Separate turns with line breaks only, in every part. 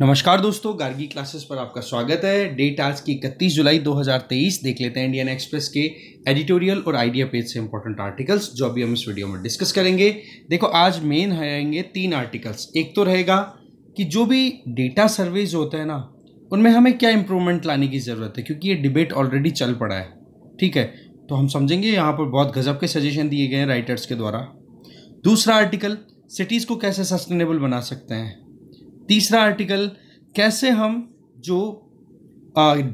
नमस्कार दोस्तों गार्गी क्लासेस पर आपका स्वागत है डेट आज की इकतीस जुलाई 2023 देख लेते हैं इंडियन एक्सप्रेस के एडिटोरियल और आइडिया पेज से इंपॉर्टेंट आर्टिकल्स जो अभी हम इस वीडियो में डिस्कस करेंगे देखो आज मेन आएंगे तीन आर्टिकल्स एक तो रहेगा कि जो भी डेटा सर्वेज होते हैं ना उनमें हमें क्या इम्प्रूवमेंट लाने की ज़रूरत है क्योंकि ये डिबेट ऑलरेडी चल पड़ा है ठीक है तो हम समझेंगे यहाँ पर बहुत गजब के सजेशन दिए गए हैं राइटर्स के द्वारा दूसरा आर्टिकल सिटीज़ को कैसे सस्टेनेबल बना सकते हैं तीसरा आर्टिकल कैसे हम जो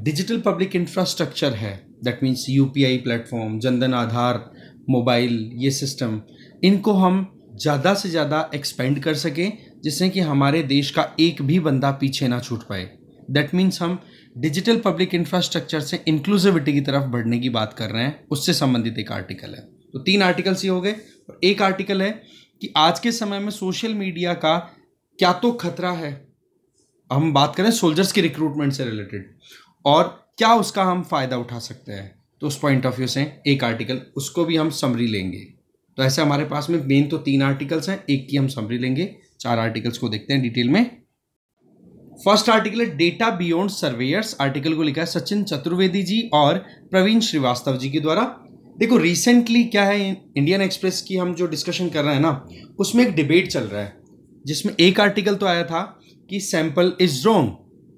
डिजिटल पब्लिक इंफ्रास्ट्रक्चर है that means you platform Jan Dhan Aadhaar mobile ये सिस्टम इनको हम ज़्यादा से ज़्यादा एक्सपेंड कर सकें जिससे कि हमारे देश का एक भी बंदा पीछे ना छूट पाए दैट मीन्स हम डिजिटल पब्लिक इंफ्रास्ट्रक्चर से इंक्लूसिविटी की तरफ बढ़ने की बात कर रहे हैं उससे संबंधित एक आर्टिकल है तो तीन आर्टिकल्स ये हो गए और एक आर्टिकल है कि आज के समय में सोशल मीडिया का क्या तो खतरा है हम बात करें सोल्जर्स की रिक्रूटमेंट से रिलेटेड और क्या उसका हम फ़ायदा उठा सकते हैं तो उस पॉइंट ऑफ व्यू से एक आर्टिकल उसको भी हम समरी लेंगे तो ऐसे हमारे पास में मेन तो तीन आर्टिकल्स हैं एक की हम समरी लेंगे चार आर्टिकल्स को देखते हैं डिटेल में फर्स्ट आर्टिकल है डेटा बियॉन्ड सर्वेयर्स आर्टिकल को लिखा है सचिन चतुर्वेदी जी और प्रवीण श्रीवास्तव जी के द्वारा देखो रिसेंटली क्या है इंडियन एक्सप्रेस की हम जो डिस्कशन कर रहे हैं ना उसमें एक डिबेट चल रहा है जिसमें एक आर्टिकल तो आया था कि सैंपल इज रॉन्ग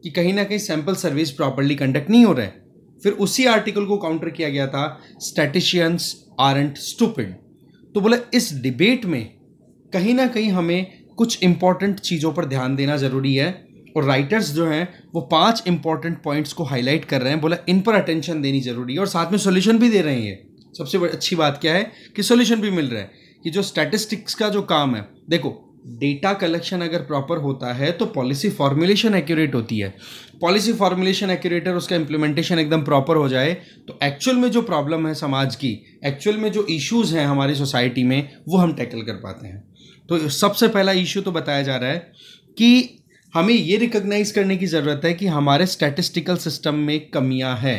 कि कहीं ना कहीं सैंपल सर्विस प्रॉपरली कंडक्ट नहीं हो रहा है फिर उसी आर्टिकल को काउंटर किया गया था स्टैटिशियंस आर एंड स्टूपिड तो बोला इस डिबेट में कहीं ना कहीं हमें कुछ इंपॉर्टेंट चीज़ों पर ध्यान देना ज़रूरी है और राइटर्स जो हैं वो पांच इंपॉर्टेंट पॉइंट्स को हाईलाइट कर रहे हैं बोला इन पर अटेंशन देनी ज़रूरी है और साथ में सोल्यूशन भी दे रहे हैं सबसे अच्छी बात क्या है कि सोल्यूशन भी मिल रहा है कि जो स्टैटिस्टिक्स का जो काम है देखो डेटा कलेक्शन अगर प्रॉपर होता है तो पॉलिसी फॉर्मुलेशन एक्यूरेट होती है पॉलिसी फॉर्मुलेशन एक्यूरेट और उसका इम्प्लीमेंटेशन एकदम प्रॉपर हो जाए तो एक्चुअल में जो प्रॉब्लम है समाज की एक्चुअल में जो इश्यूज हैं हमारी सोसाइटी में वो हम टैकल कर पाते हैं तो सबसे पहला इशू तो बताया जा रहा है कि हमें ये रिकग्नाइज करने की ज़रूरत है कि हमारे स्टैटिस्टिकल सिस्टम में कमियां हैं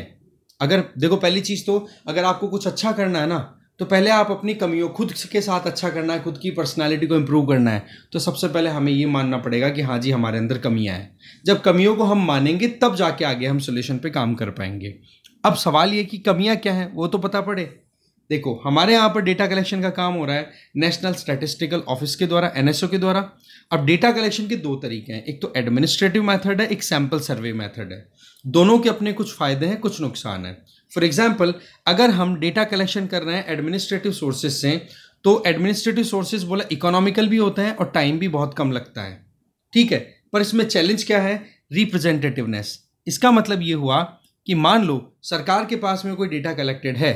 अगर देखो पहली चीज़ तो अगर आपको कुछ अच्छा करना है ना तो पहले आप अपनी कमियों खुद के साथ अच्छा करना है खुद की पर्सनालिटी को इम्प्रूव करना है तो सबसे पहले हमें ये मानना पड़ेगा कि हाँ जी हमारे अंदर कमियाँ हैं जब कमियों को हम मानेंगे तब जाके आगे हम सोल्यूशन पर काम कर पाएंगे अब सवाल ये कि कमियाँ क्या हैं वो तो पता पड़े देखो हमारे यहाँ पर डेटा कलेक्शन का काम हो रहा है नेशनल स्टैटिस्टिकल ऑफिस के द्वारा एन के द्वारा अब डेटा कलेक्शन के दो तरीके हैं एक तो एडमिनिस्ट्रेटिव मेथड है एक सैम्पल सर्वे मेथड है दोनों के अपने कुछ फ़ायदे हैं कुछ नुकसान हैं फॉर एग्जाम्पल अगर हम डेटा कलेक्शन कर रहे हैं एडमिनिस्ट्रेटिव सोर्सेज से तो एडमिनिस्ट्रेटिव सोर्सेज बोला इकोनॉमिकल भी होता है और टाइम भी बहुत कम लगता है ठीक है पर इसमें चैलेंज क्या है रिप्रेजेंटेटिवनेस इसका मतलब ये हुआ कि मान लो सरकार के पास में कोई डेटा कलेक्टेड है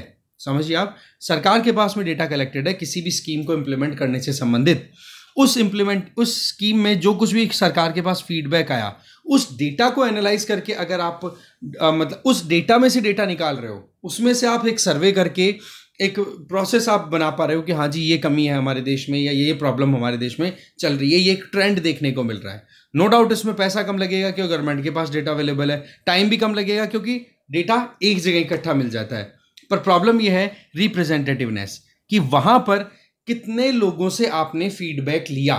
समझिए आप सरकार के पास में डेटा कलेक्टेड है किसी भी स्कीम को इम्प्लीमेंट करने से संबंधित उस इम्प्लीमेंट उस स्कीम में जो कुछ भी सरकार के पास फीडबैक आया उस डेटा को एनालाइज करके अगर आप आ, मतलब उस डेटा में से डेटा निकाल रहे हो उसमें से आप एक सर्वे करके एक प्रोसेस आप बना पा रहे हो कि हाँ जी ये कमी है हमारे देश में या ये प्रॉब्लम हमारे देश में चल रही है ये एक ट्रेंड देखने को मिल रहा है नो no डाउट इसमें पैसा कम लगेगा क्योंकि गवर्नमेंट के पास डेटा अवेलेबल है टाइम भी कम लगेगा क्योंकि डेटा एक जगह इकट्ठा मिल जाता है पर प्रॉब्लम यह है रिप्रेजेंटेटिवनेस कि वहाँ पर कितने लोगों से आपने फीडबैक लिया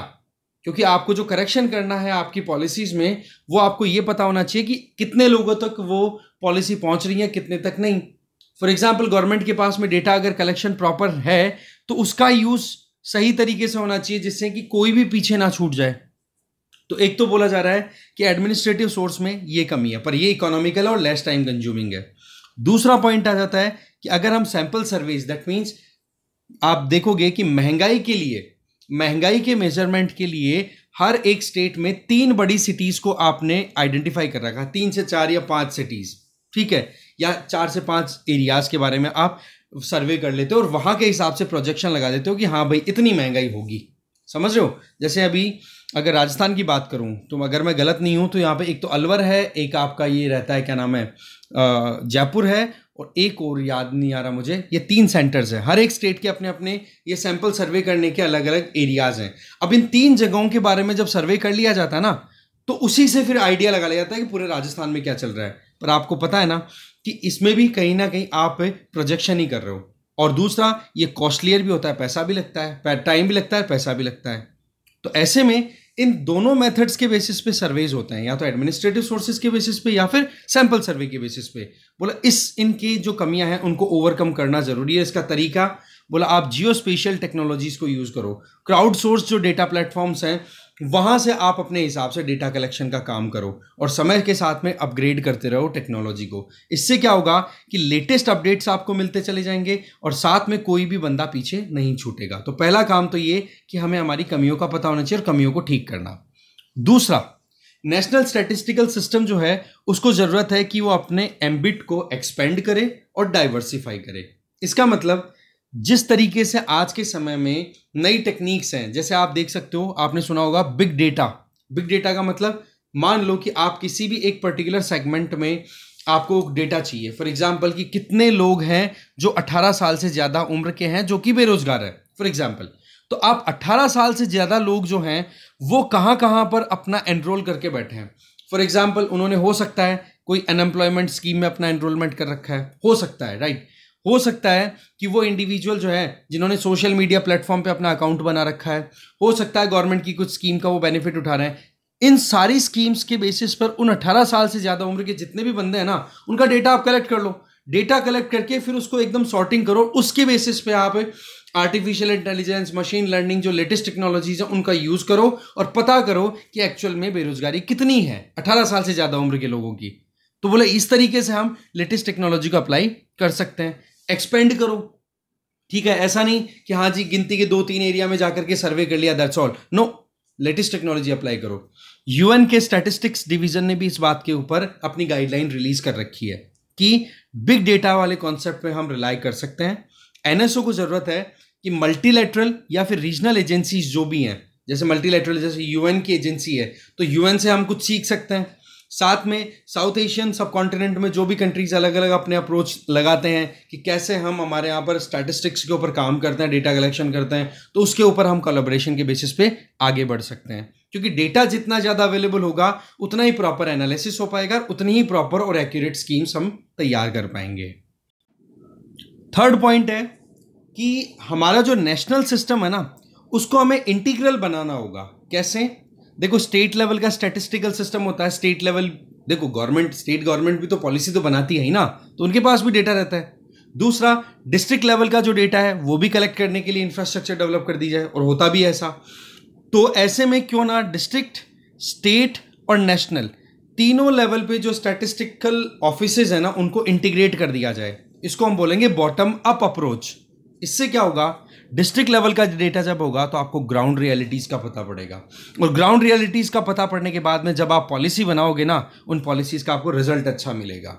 क्योंकि आपको जो करेक्शन करना है आपकी पॉलिसीज़ में वो आपको ये पता होना चाहिए कि कितने लोगों तक वो पॉलिसी पहुंच रही है कितने तक नहीं फॉर एग्जाम्पल गवर्नमेंट के पास में डेटा अगर कलेक्शन प्रॉपर है तो उसका यूज़ सही तरीके से होना चाहिए जिससे कि कोई भी पीछे ना छूट जाए तो एक तो बोला जा रहा है कि एडमिनिस्ट्रेटिव सोर्स में ये कमी है पर ये इकोनॉमिकल और लेस टाइम कंज्यूमिंग है दूसरा पॉइंट आ जाता है कि अगर हम सैंपल सर्वेज दैट मीन्स आप देखोगे कि महंगाई के लिए महंगाई के मेजरमेंट के लिए हर एक स्टेट में तीन बड़ी सिटीज को आपने आइडेंटिफाई कर रखा तीन से चार या पांच सिटीज ठीक है या चार से पांच एरियाज के बारे में आप सर्वे कर लेते हो और वहां के हिसाब से प्रोजेक्शन लगा देते हो कि हाँ भाई इतनी महंगाई होगी समझ रहे हो जैसे अभी अगर राजस्थान की बात करूं तो अगर मैं गलत नहीं हूं तो यहाँ पे एक तो अलवर है एक आपका ये रहता है क्या नाम है जयपुर है और एक और याद नहीं आ रहा मुझे ये तीन सेंटर्स हैं हर एक स्टेट के अपने अपने ये सैंपल सर्वे करने के अलग अलग एरियाज हैं अब इन तीन जगहों के बारे में जब सर्वे कर लिया जाता है ना तो उसी से फिर आइडिया लगा लिया जाता है कि पूरे राजस्थान में क्या चल रहा है पर आपको पता है ना कि इसमें भी कहीं ना कहीं आप प्रोजेक्शन ही कर रहे हो और दूसरा ये कॉस्टलियर भी होता है पैसा भी लगता है टाइम भी लगता है पैसा भी लगता है तो ऐसे में इन दोनों मेथड्स के बेसिस पे सर्वेज होते हैं या तो एडमिनिस्ट्रेटिव सोर्सेज के बेसिस पे या फिर सैंपल सर्वे के बेसिस पे बोला इस इनकी जो कमियां हैं उनको ओवरकम करना जरूरी है इसका तरीका बोला आप जियो स्पेशल टेक्नोलॉजीज को यूज़ करो क्राउड सोर्स जो डेटा प्लेटफॉर्म्स हैं वहाँ से आप अपने हिसाब से डेटा कलेक्शन का काम करो और समय के साथ में अपग्रेड करते रहो टेक्नोलॉजी को इससे क्या होगा कि लेटेस्ट अपडेट्स आपको मिलते चले जाएंगे और साथ में कोई भी बंदा पीछे नहीं छूटेगा तो पहला काम तो ये कि हमें हमारी कमियों का पता होना चाहिए और कमियों को ठीक करना दूसरा नेशनल स्टेटिस्टिकल सिस्टम जो है उसको ज़रूरत है कि वो अपने एम्बिट को एक्सपेंड करे और डाइवर्सिफाई करे इसका मतलब जिस तरीके से आज के समय में नई टेक्निक्स हैं जैसे आप देख सकते हो आपने सुना होगा बिग डेटा बिग डेटा का मतलब मान लो कि आप किसी भी एक पर्टिकुलर सेगमेंट में आपको डेटा चाहिए फॉर एग्जाम्पल कि कितने लोग हैं जो 18 साल से ज़्यादा उम्र के हैं जो कि बेरोजगार है फॉर एग्जाम्पल तो आप 18 साल से ज़्यादा लोग जो हैं वो कहाँ कहाँ पर अपना एनरोल करके बैठे हैं फॉर एग्जाम्पल उन्होंने हो सकता है कोई अनएम्प्लॉयमेंट स्कीम में अपना एनरोलमेंट कर रखा है हो सकता है राइट right? हो सकता है कि वो इंडिविजुअल जो है जिन्होंने सोशल मीडिया प्लेटफॉर्म पे अपना अकाउंट बना रखा है हो सकता है गवर्नमेंट की कुछ स्कीम का वो बेनिफिट उठा रहे हैं इन सारी स्कीम्स के बेसिस पर उन 18 साल से ज़्यादा उम्र के जितने भी बंदे हैं ना उनका डेटा आप कलेक्ट कर लो डेटा कलेक्ट करके फिर उसको एकदम सॉर्टिंग करो उसके बेसिस पे आप आर्टिफिशियल इंटेलिजेंस मशीन लर्निंग जो लेटेस्ट टेक्नोलॉजीज हैं उनका यूज़ करो और पता करो कि एक्चुअल में बेरोजगारी कितनी है 18 साल से ज़्यादा उम्र के लोगों की तो बोले इस तरीके से हम लेटेस्ट टेक्नोलॉजी को अप्लाई कर सकते हैं एक्सपेंड करो ठीक है ऐसा नहीं कि हाँ जी गिनती के दो तीन एरिया में जाकर के सर्वे कर लिया that's all no latest technology apply करो यूएन के स्टैटिस्टिक्स डिवीजन ने भी इस बात के ऊपर अपनी गाइडलाइन रिलीज कर रखी है कि बिग डेटा वाले कॉन्सेप्ट पे हम रिलाई कर सकते हैं एनएसओ को जरूरत है कि मल्टीलेटरल या फिर रीजनल एजेंसीज जो भी हैं जैसे मल्टीलेटरल जैसे यूएन की एजेंसी है तो यूएन से हम कुछ सीख सकते हैं साथ में साउथ एशियन सब कॉन्टिनेंट में जो भी कंट्रीज अलग अलग अपने अप्रोच लगाते हैं कि कैसे हम हमारे यहाँ पर स्टैटिस्टिक्स के ऊपर काम करते हैं डेटा कलेक्शन करते हैं तो उसके ऊपर हम कोलाब्रेशन के बेसिस पे आगे बढ़ सकते हैं क्योंकि डेटा जितना ज़्यादा अवेलेबल होगा उतना ही प्रॉपर एनालिसिस हो पाएगा उतनी ही प्रॉपर और एक्यूरेट स्कीम्स हम तैयार कर पाएंगे थर्ड पॉइंट है कि हमारा जो नेशनल सिस्टम है ना उसको हमें इंटीग्रल बनाना होगा कैसे देखो स्टेट लेवल का स्टेटिस्टिकल सिस्टम होता है स्टेट लेवल देखो गवर्नमेंट स्टेट गवर्नमेंट भी तो पॉलिसी तो बनाती है ही ना तो उनके पास भी डेटा रहता है दूसरा डिस्ट्रिक्ट लेवल का जो डेटा है वो भी कलेक्ट करने के लिए इंफ्रास्ट्रक्चर डेवलप कर दी जाए और होता भी ऐसा तो ऐसे में क्यों ना डिस्ट्रिक्ट स्टेट और नेशनल तीनों लेवल पे जो स्टैटिस्टिकल ऑफिसेज हैं ना उनको इंटीग्रेट कर दिया जाए इसको हम बोलेंगे बॉटम अप अप्रोच इससे क्या होगा डिस्ट्रिक्ट लेवल का डेटा जब होगा तो आपको ग्राउंड रियलिटीज़ का पता पड़ेगा और ग्राउंड रियलिटीज़ का पता पड़ने के बाद में जब आप पॉलिसी बनाओगे ना उन पॉलिसीज़ का आपको रिजल्ट अच्छा मिलेगा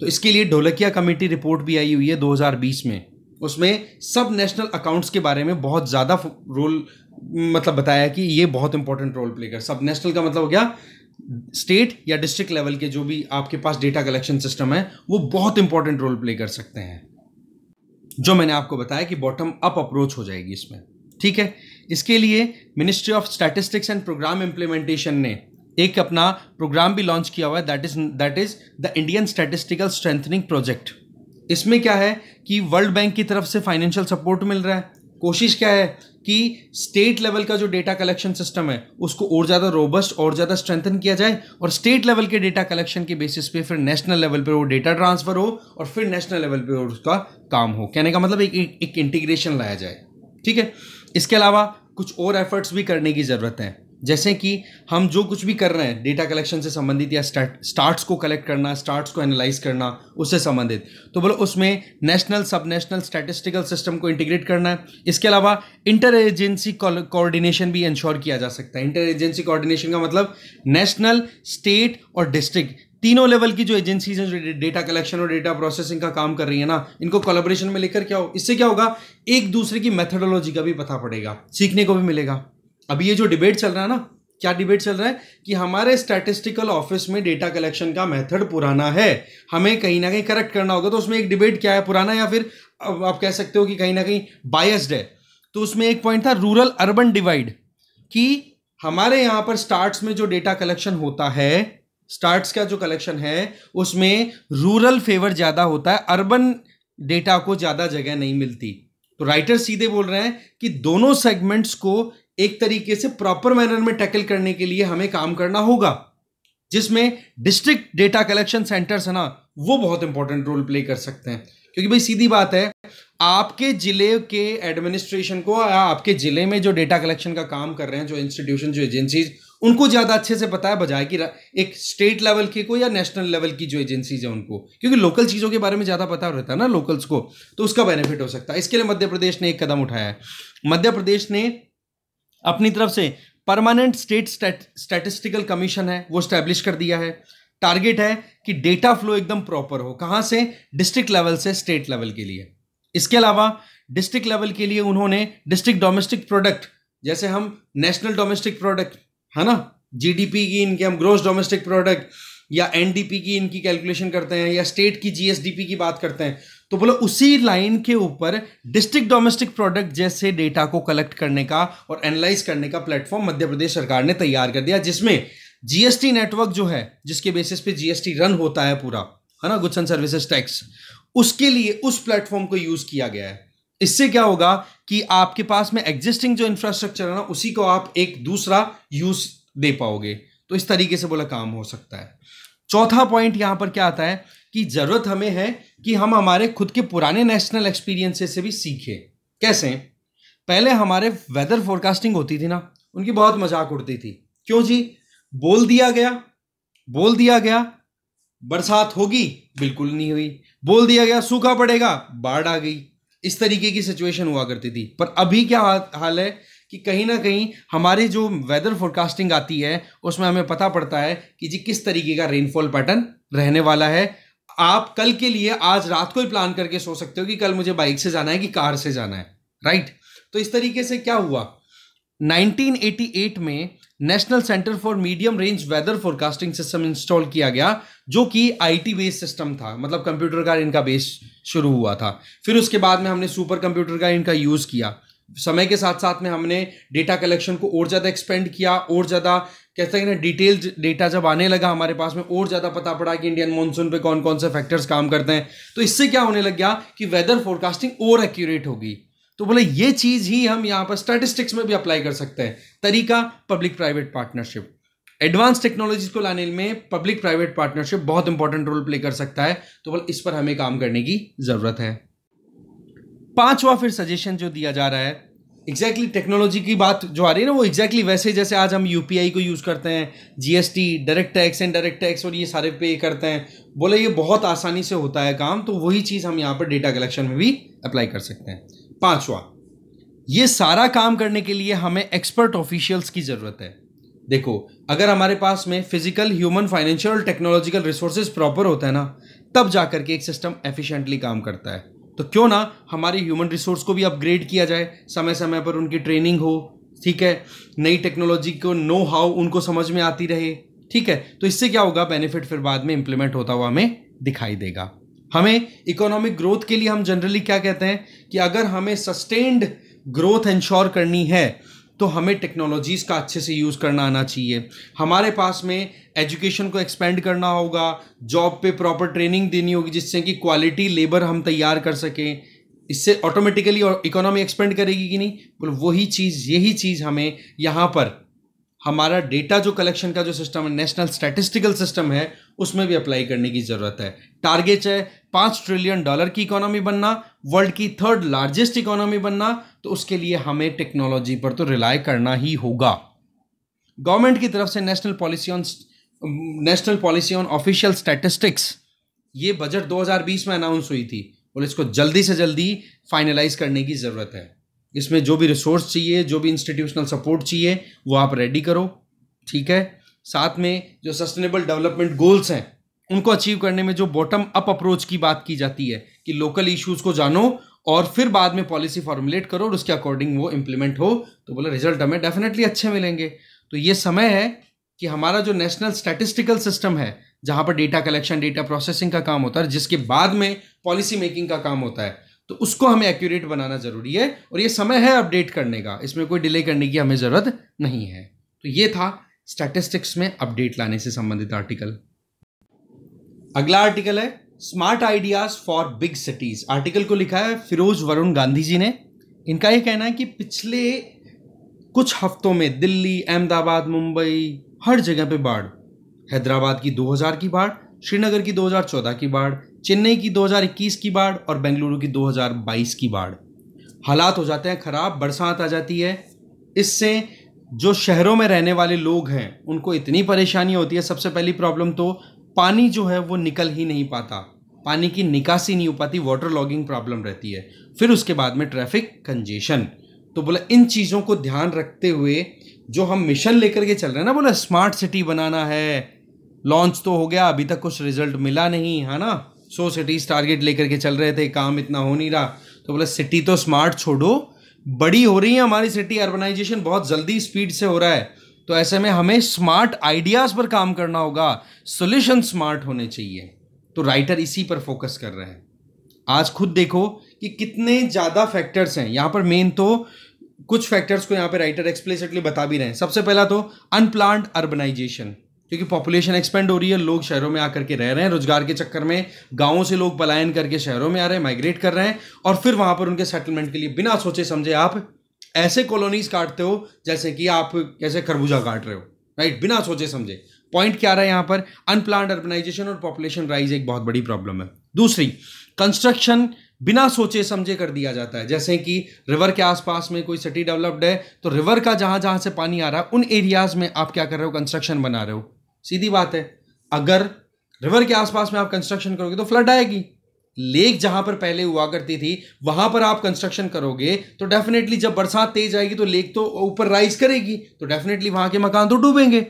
तो इसके लिए ढोलकिया कमेटी रिपोर्ट भी आई हुई है 2020 में उसमें सब नेशनल अकाउंट्स के बारे में बहुत ज़्यादा रोल मतलब बताया कि ये बहुत इंपॉर्टेंट रोल प्ले कर सब नेशनल का मतलब हो गया स्टेट या डिस्ट्रिक्ट लेवल के जो भी आपके पास डेटा कलेक्शन सिस्टम है वो बहुत इंपॉर्टेंट रोल प्ले कर सकते हैं जो मैंने आपको बताया कि बॉटम अप अप्रोच हो जाएगी इसमें ठीक है इसके लिए ministry of statistics and programme implementation ने एक अपना प्रोग्राम भी लॉन्च किया हुआ है that is that is the Indian statistical strengthening project इसमें क्या है कि वर्ल्ड बैंक की तरफ से फाइनेंशियल सपोर्ट मिल रहा है कोशिश क्या है कि स्टेट लेवल का जो डेटा कलेक्शन सिस्टम है उसको और ज़्यादा रोबस्ट और ज़्यादा स्ट्रेंथन किया जाए और स्टेट लेवल के डेटा कलेक्शन के बेसिस पे फिर नेशनल लेवल पे वो डेटा ट्रांसफ़र हो और फिर नेशनल लेवल पे और उसका काम हो कहने का मतलब एक एक, एक इंटीग्रेशन लाया जाए ठीक है इसके अलावा कुछ और एफर्ट्स भी करने की ज़रूरत है जैसे कि हम जो कुछ भी कर रहे हैं डेटा कलेक्शन से संबंधित या स्टार्ट स्टार्ट्स को कलेक्ट करना स्टार्ट्स को एनालाइज करना उससे संबंधित तो बोलो उसमें नेशनल सब नेशनल स्टैटिस्टिकल सिस्टम को इंटीग्रेट करना है इसके अलावा इंटर एजेंसी कोऑर्डिनेशन भी इंश्योर किया जा सकता है इंटर एजेंसी कोऑर्डिनेशन का मतलब नेशनल स्टेट और डिस्ट्रिक्ट तीनों लेवल की जो एजेंसीज हैं जो डेटा कलेक्शन और डेटा प्रोसेसिंग का काम कर रही है ना इनको कोलाब्रेशन में लेकर क्या हो इससे क्या होगा एक दूसरे की मेथडोलॉजी का भी पता पड़ेगा सीखने को भी मिलेगा अभी ये जो डिबेट चल रहा है ना क्या डिबेट चल रहा है कि हमारे स्टैटिस्टिकल ऑफिस में डेटा कलेक्शन का मेथड पुराना है हमें कहीं ना कहीं करेक्ट करना होगा तो उसमें एक डिबेट क्या है पुराना या फिर आप कह सकते हो कि कहीं ना कहीं बायस्ड है तो उसमें एक पॉइंट था रूरल अर्बन डिवाइड कि हमारे यहां पर स्टार्ट्स में जो डेटा कलेक्शन होता है स्टार्ट्स का जो कलेक्शन है उसमें रूरल फेवर ज़्यादा होता है अर्बन डेटा को ज़्यादा जगह नहीं मिलती तो राइटर सीधे बोल रहे हैं कि दोनों सेगमेंट्स को एक तरीके से प्रॉपर मैनर में टैकल करने के लिए हमें काम करना होगा जिसमें डिस्ट्रिक्ट डेटा कलेक्शन सेंटर्स है ना वो बहुत इंपॉर्टेंट रोल प्ले कर सकते हैं क्योंकि भाई सीधी बात है आपके जिले के एडमिनिस्ट्रेशन को या आपके जिले में जो डेटा कलेक्शन का काम कर रहे हैं जो इंस्टीट्यूशन जो एजेंसीज उनको ज़्यादा अच्छे से पता है बजाय कि एक स्टेट लेवल के को या नेशनल लेवल की जो एजेंसीज है उनको क्योंकि लोकल चीज़ों के बारे में ज़्यादा पता रहता है ना लोकल्स को तो उसका बेनिफिट हो सकता है इसके लिए मध्य प्रदेश ने एक कदम उठाया है मध्य प्रदेश ने अपनी तरफ से परमानेंट स्टेट स्टैटिस्टिकल कमीशन है वो स्टैब्लिश कर दिया है टारगेट है कि डेटा फ्लो एकदम प्रॉपर हो कहाँ से डिस्ट्रिक्ट लेवल से स्टेट लेवल के लिए इसके अलावा डिस्ट्रिक्ट लेवल के लिए उन्होंने डिस्ट्रिक्ट डोमेस्टिक प्रोडक्ट जैसे हम नेशनल डोमेस्टिक प्रोडक्ट है ना जीडीपी की इनके हम ग्रोस डोमेस्टिक प्रोडक्ट या एनडीपी की इनकी कैलकुलेशन करते हैं या स्टेट की जीएसडीपी की बात करते हैं तो बोलो उसी लाइन के ऊपर डिस्ट्रिक्ट डोमेस्टिक प्रोडक्ट जैसे डेटा को कलेक्ट करने का और एनालाइज करने का प्लेटफॉर्म मध्य प्रदेश सरकार ने तैयार कर दिया जिसमें जीएसटी नेटवर्क जो है जिसके बेसिस पे जीएसटी रन होता है पूरा है ना गुड्स एंड सर्विसेज टैक्स उसके लिए उस प्लेटफॉर्म को यूज किया गया है इससे क्या होगा कि आपके पास में एग्जिस्टिंग जो इंफ्रास्ट्रक्चर है ना उसी को आप एक दूसरा यूज दे पाओगे तो इस तरीके से बोला काम हो सकता है चौथा पॉइंट यहां पर क्या आता है कि जरूरत हमें है कि हम हमारे खुद के पुराने नेशनल एक्सपीरियंसेस से भी सीखें कैसे पहले हमारे वेदर फोरकास्टिंग होती थी ना उनकी बहुत मजाक उड़ती थी क्यों जी बोल दिया गया बोल दिया गया बरसात होगी बिल्कुल नहीं हुई बोल दिया गया सूखा पड़ेगा बाढ़ आ गई इस तरीके की सिचुएशन हुआ करती थी पर अभी क्या हाल है कि कहीं ना कहीं हमारे जो वेदर फोरकास्टिंग आती है उसमें हमें पता पड़ता है कि जी किस तरीके का रेनफॉल पैटर्न रहने वाला है आप कल के लिए आज रात को ही प्लान करके सो सकते हो कि कल मुझे बाइक से जाना है कि कार से जाना है राइट तो इस तरीके से क्या हुआ 1988 में national centre for medium range weather forecasting system install किया गया जो कि आईटी बेस्ड सिस्टम था मतलब कंप्यूटर का इनका बेस शुरू हुआ था फिर उसके बाद में हमने सुपर कंप्यूटर का इनका यूज़ किया समय के साथ साथ में हमने डेटा कलेक्शन को और ज़्यादा एक्सपेंड किया और ज़्यादा कहते हैं ना डिटेल डेटा जब आने लगा हमारे पास में और ज़्यादा पता पड़ा कि इंडियन मानसून पे कौन कौन से फैक्टर्स काम करते हैं तो इससे क्या होने लग गया कि वेदर फोरकास्टिंग और एक्यूरेट होगी तो बोले ये चीज़ ही हम यहाँ पर स्टैटिस्टिक्स में भी अप्लाई कर सकते हैं तरीका public private partnership advance technologies को लाने में पब्लिक प्राइवेट पार्टनरशिप बहुत इंपॉर्टेंट रोल प्ले कर सकता है तो बोल इस पर हमें काम करने की ज़रूरत है पांचवा फिर सजेशन जो दिया जा रहा है एग्जैक्टली exactly टेक्नोलॉजी की बात जो आ रही है ना वो एग्जैक्टली exactly वैसे जैसे आज हम यू को यूज़ करते हैं GST direct tax and direct tax और ये सारे पे करते हैं बोले ये बहुत आसानी से होता है काम तो वही चीज़ हम यहाँ पर डेटा कलेक्शन में भी अप्लाई कर सकते हैं पाँचवा ये सारा काम करने के लिए हमें एक्सपर्ट ऑफिशियल्स की ज़रूरत है देखो अगर हमारे पास में फिजिकल ह्यूमन फाइनेंशियल और टेक्नोलॉजिकल रिसोर्सेज प्रॉपर होता है ना तब जा करके एक सिस्टम एफिशिएंटली काम करता है तो क्यों ना हमारे ह्यूमन रिसोर्स को भी अपग्रेड किया जाए समय समय पर उनकी ट्रेनिंग हो ठीक है नई टेक्नोलॉजी को नो हाउ उनको समझ में आती रहे ठीक है तो इससे क्या होगा बेनिफिट फिर बाद में इंप्लीमेंट होता हुआ हमें दिखाई देगा हमें इकोनॉमिक ग्रोथ के लिए हम जनरली क्या कहते हैं कि अगर हमें सस्टेन्ड ग्रोथ इंश्योर करनी है तो हमें टेक्नोलॉजीज़ का अच्छे से यूज़ करना आना चाहिए हमारे पास में एजुकेशन को एक्सपेंड करना होगा जॉब पे प्रॉपर ट्रेनिंग देनी होगी जिससे कि क्वालिटी लेबर हम तैयार कर सकें इससे ऑटोमेटिकली इकोनॉमी एक्सपेंड करेगी कि नहीं बोलो वही चीज़ यही चीज़ हमें यहाँ पर हमारा डेटा जो कलेक्शन का जो सिस्टम है नेशनल स्टैटिस्टिकल सिस्टम है उसमें भी अप्लाई करने की ज़रूरत है टारगेट है पाँच ट्रिलियन डॉलर की इकोनॉमी बनना वर्ल्ड की थर्ड लार्जेस्ट इकोनॉमी बनना तो उसके लिए हमें टेक्नोलॉजी पर तो रिलाय करना ही होगा गवर्नमेंट की तरफ से national policy on national policy on official statistics ये बजट 2020 में अनाउंस हुई थी और इसको जल्दी से जल्दी फाइनलाइज करने की ज़रूरत है इसमें जो भी रिसोर्स चाहिए जो भी इंस्टीट्यूशनल सपोर्ट चाहिए वो आप रेडी करो ठीक है साथ में जो सस्टेनेबल डेवलपमेंट गोल्स हैं उनको अचीव करने में जो बॉटम अप अप्रोच की बात की जाती है कि लोकल इश्यूज को जानो और फिर बाद में पॉलिसी फॉर्मुलेट करो और उसके अकॉर्डिंग वो इम्प्लीमेंट हो तो बोला रिजल्ट हमें डेफिनेटली अच्छे मिलेंगे तो ये समय है कि हमारा जो नेशनल स्टैटिस्टिकल सिस्टम है जहाँ पर डेटा कलेक्शन डेटा प्रोसेसिंग का काम होता है जिसके बाद में पॉलिसी मेकिंग का काम होता है तो उसको हमें एक्यूरेट बनाना ज़रूरी है और ये समय है अपडेट करने का इसमें कोई डिले करने की हमें ज़रूरत नहीं है तो ये था स्टैटिस्टिक्स में अपडेट लाने से संबंधित आर्टिकल अगला आर्टिकल है smart ideas for big cities article को लिखा है फिरोज वरुण गांधी जी ने इनका ये कहना है कि पिछले कुछ हफ्तों में दिल्ली अहमदाबाद मुंबई हर जगह पे बाढ़ हैदराबाद की 2000 की बाढ़ श्रीनगर की 2014 की बाढ़ चेन्नई की 2021 की बाढ़ और बेंगलुरु की 2022 की बाढ़ हालात हो जाते हैं ख़राब बरसात आ जाती है इससे जो शहरों में रहने वाले लोग हैं उनको इतनी परेशानी होती है सबसे पहली प्रॉब्लम तो पानी जो है वो निकल ही नहीं पाता पानी की निकासी नहीं हो पाती वाटर लॉगिंग प्रॉब्लम रहती है फिर उसके बाद में ट्रैफिक कंजेशन तो बोला इन चीज़ों को ध्यान रखते हुए जो हम मिशन लेकर के चल रहे हैं ना बोला स्मार्ट सिटी बनाना है लॉन्च तो हो गया अभी तक कुछ रिजल्ट मिला नहीं है ना सो सिटीज़ टारगेट लेकर के चल रहे थे काम इतना हो नहीं रहा तो बोला सिटी तो स्मार्ट छोड़ो बड़ी हो रही है हमारी सिटी अर्बनाइजेशन बहुत जल्दी स्पीड से हो रहा है तो ऐसे में हमें स्मार्ट आइडियाज़ पर काम करना होगा सोल्यूशन स्मार्ट होने चाहिए तो राइटर इसी पर फोकस कर रहे हैं आज खुद देखो कि कितने ज़्यादा फैक्टर्स हैं यहाँ पर मेन तो कुछ फैक्टर्स को यहाँ पे राइटर एक्सप्लेसिटली बता भी रहे हैं सबसे पहला तो अनप्लांट अर्बनाइजेशन क्योंकि पॉपुलेशन एक्सपेंड हो रही है लोग शहरों में आकर के रह रहे हैं रोजगार के चक्कर में गांवों से लोग पलायन करके शहरों में आ रहे हैं माइग्रेट कर रहे हैं और फिर वहाँ पर उनके सेटलमेंट के लिए बिना सोचे समझे आप ऐसे कॉलोनीज काटते हो जैसे कि आप कैसे खरबूजा काट रहे हो राइट बिना सोचे समझे पॉइंट क्या रहा है यहाँ पर अनप्लान अर्बनाइजेशन और पॉपुलेशन राइज एक बहुत बड़ी प्रॉब्लम है दूसरी कंस्ट्रक्शन बिना सोचे समझे कर दिया जाता है जैसे कि रिवर के आसपास में कोई सिटी डेवलप्ड है तो रिवर का जहाँ जहाँ से पानी आ रहा है उन एरियाज़ में आप क्या कर रहे हो कंस्ट्रक्शन बना रहे हो सीधी बात है अगर रिवर के आसपास में आप कंस्ट्रक्शन करोगे तो फ्लड आएगी लेक जहां पर पहले हुआ करती थी वहां पर आप कंस्ट्रक्शन करोगे तो डेफिनेटली जब बरसात तेज आएगी तो लेक तो ऊपर राइज करेगी तो डेफिनेटली वहां के मकान तो डूबेंगे